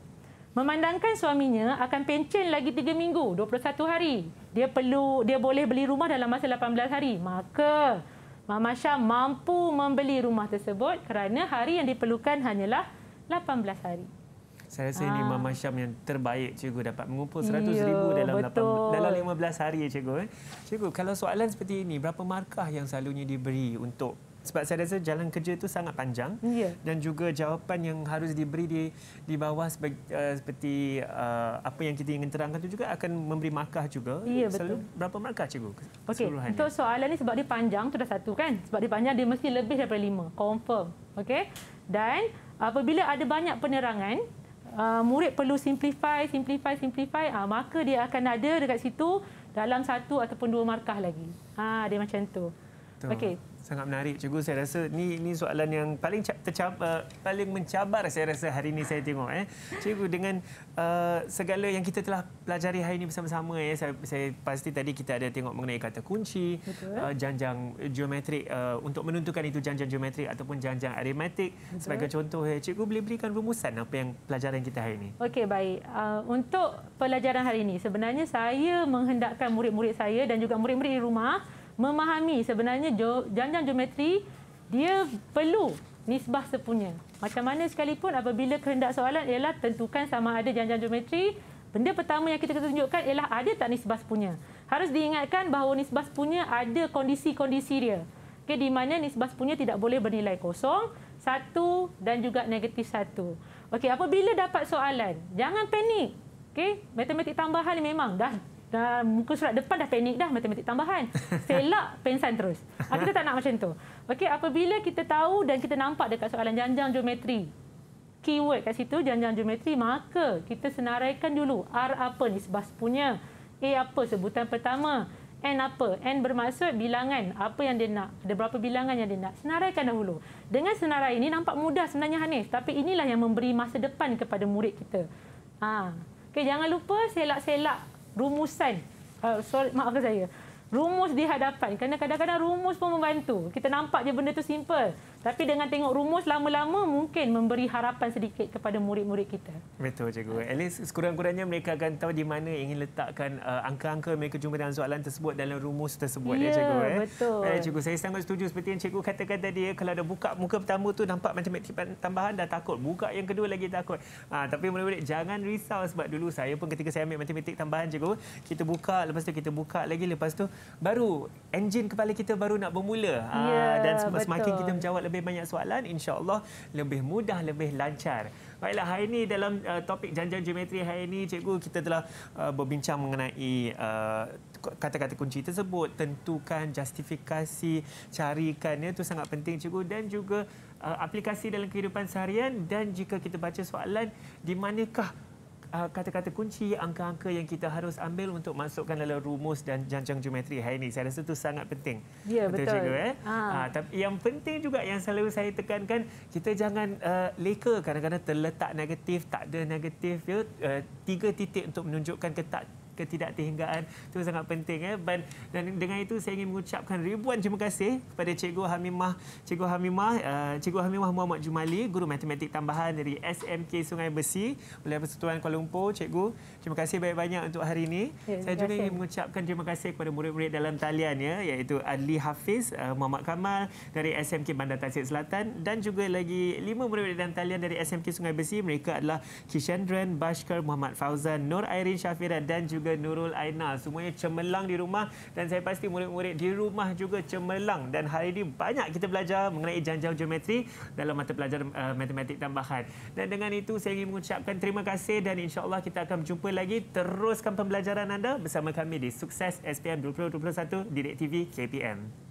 Memandangkan suaminya akan pencen lagi 3 minggu, 21 hari dia perlu dia boleh beli rumah dalam masa 18 hari. Maka Mama Syah mampu membeli rumah tersebut kerana hari yang diperlukan hanyalah 18 hari. Saya rasa ha. ini ah. Mama Syam yang terbaik cikgu dapat mengumpul 100,000 ya, dalam dalam 15 hari cikgu. Eh. Cikgu kalau soalan seperti ini berapa markah yang selalunya diberi untuk sebab saya rasa jalan kerja itu sangat panjang yeah. dan juga jawapan yang harus diberi di di bawah eh, seperti, uh, eh, seperti uh, apa yang kita ingin terangkan itu juga akan memberi markah juga. Yeah, ya, betul. berapa markah cikgu? Okey. Untuk soalan ini sebab dia panjang itu dah satu kan? Sebab dia panjang dia mesti lebih daripada lima. Confirm. Okey. Dan apabila ada banyak penerangan Uh, murid perlu simplify, simplify, simplify, uh, maka dia akan ada dekat situ dalam satu ataupun dua markah lagi. Ha, dia macam tu. Betul. Okay. Sangat menarik cikgu. Saya rasa ni ni soalan yang paling tercabar, uh, eh, paling mencabar saya rasa hari ini saya tengok eh. Cikgu dengan uh, segala yang kita telah pelajari hari ini bersama-sama ya. Eh, saya, saya pasti tadi kita ada tengok mengenai kata kunci, uh, janjang geometrik uh, untuk menentukan itu janjang geometrik ataupun janjang aritmetik. Betul. Sebagai contoh eh, cikgu boleh berikan rumusan apa yang pelajaran kita hari ini. Okey baik. Uh, untuk pelajaran hari ini sebenarnya saya menghendakkan murid-murid saya dan juga murid-murid di rumah memahami sebenarnya janjang geometri dia perlu nisbah sepunya. Macam mana sekalipun apabila kehendak soalan ialah tentukan sama ada janjang geometri, benda pertama yang kita kena tunjukkan ialah ada tak nisbah sepunya. Harus diingatkan bahawa nisbah sepunya ada kondisi-kondisi dia. Okay, di mana nisbah sepunya tidak boleh bernilai kosong, satu dan juga negatif satu. Okay, apabila dapat soalan, jangan panik. Okay, matematik tambahan ni memang dah Dah muka surat depan dah panik dah matematik tambahan. Selak pensan terus. Ah, kita tak nak macam tu. Okey, apabila kita tahu dan kita nampak dekat soalan janjang geometri. Keyword kat situ janjang geometri, maka kita senaraikan dulu R apa nisbah punya. A apa sebutan pertama. N apa? N bermaksud bilangan. Apa yang dia nak? Ada berapa bilangan yang dia nak? Senaraikan dahulu. Dengan senarai ini nampak mudah sebenarnya Hanif. Tapi inilah yang memberi masa depan kepada murid kita. Ha. Okay, jangan lupa selak-selak rumusan. Uh, sorry, maafkan saya. Rumus di hadapan. Kerana kadang-kadang rumus pun membantu. Kita nampak je benda tu simple. Tapi dengan tengok rumus lama-lama mungkin memberi harapan sedikit kepada murid-murid kita. Betul cikgu. At least sekurang-kurangnya mereka akan tahu di mana ingin letakkan uh, angka-angka mereka jumpa dalam soalan tersebut dalam rumus tersebut ya, ya cikgu eh. Betul. Eh cikgu saya sangat setuju seperti yang cikgu katakan tadi ya kalau ada buka muka pertama tu nampak macam tambahan dah takut buka yang kedua lagi takut. Ha, tapi murid-murid jangan risau sebab dulu saya pun ketika saya ambil matematik tambahan cikgu kita buka lepas tu kita buka lagi lepas tu baru engine kepala kita baru nak bermula. Ha, ya, dan sem- betul. semakin kita menjawab lebih lebih banyak soalan, insyaAllah lebih mudah, lebih lancar. Baiklah, hari ini dalam uh, topik janjian geometri hari ini, cikgu kita telah uh, berbincang mengenai uh, kata-kata uh, kunci tersebut, tentukan, justifikasi, carikan, itu sangat penting cikgu dan juga uh, aplikasi dalam kehidupan seharian dan jika kita baca soalan, di manakah uh, kata-kata kunci, angka-angka yang kita harus ambil untuk masukkan dalam rumus dan jancang geometri hari ini. Saya rasa itu sangat penting. Ya, betul. betul. Cikgu, eh? ha. uh, tapi yang penting juga yang selalu saya tekankan, kita jangan uh, leka kadang-kadang terletak negatif, tak ada negatif. Ya? Uh, tiga titik untuk menunjukkan ke tak ketidaktinggaan itu sangat penting eh dan, dengan itu saya ingin mengucapkan ribuan terima kasih kepada cikgu Hamimah cikgu Hamimah uh, cikgu Hamimah Muhammad Jumali guru matematik tambahan dari SMK Sungai Besi oleh Persatuan Kuala Lumpur cikgu terima kasih banyak-banyak untuk hari ini ya, saya juga ingin mengucapkan terima kasih kepada murid-murid dalam talian ya iaitu Adli Hafiz uh, Muhammad Kamal dari SMK Bandar Tasik Selatan dan juga lagi lima murid dalam talian dari SMK Sungai Besi mereka adalah Kishendran Bashkar Muhammad Fauzan Nur Airin Syafira dan juga juga Nurul Aina. Semuanya cemerlang di rumah dan saya pasti murid-murid di rumah juga cemerlang. Dan hari ini banyak kita belajar mengenai janjang geometri dalam mata pelajaran uh, eh, matematik tambahan. Dan dengan itu saya ingin mengucapkan terima kasih dan insyaAllah kita akan jumpa lagi. Teruskan pembelajaran anda bersama kami di Sukses SPM 2021 Direk TV KPM.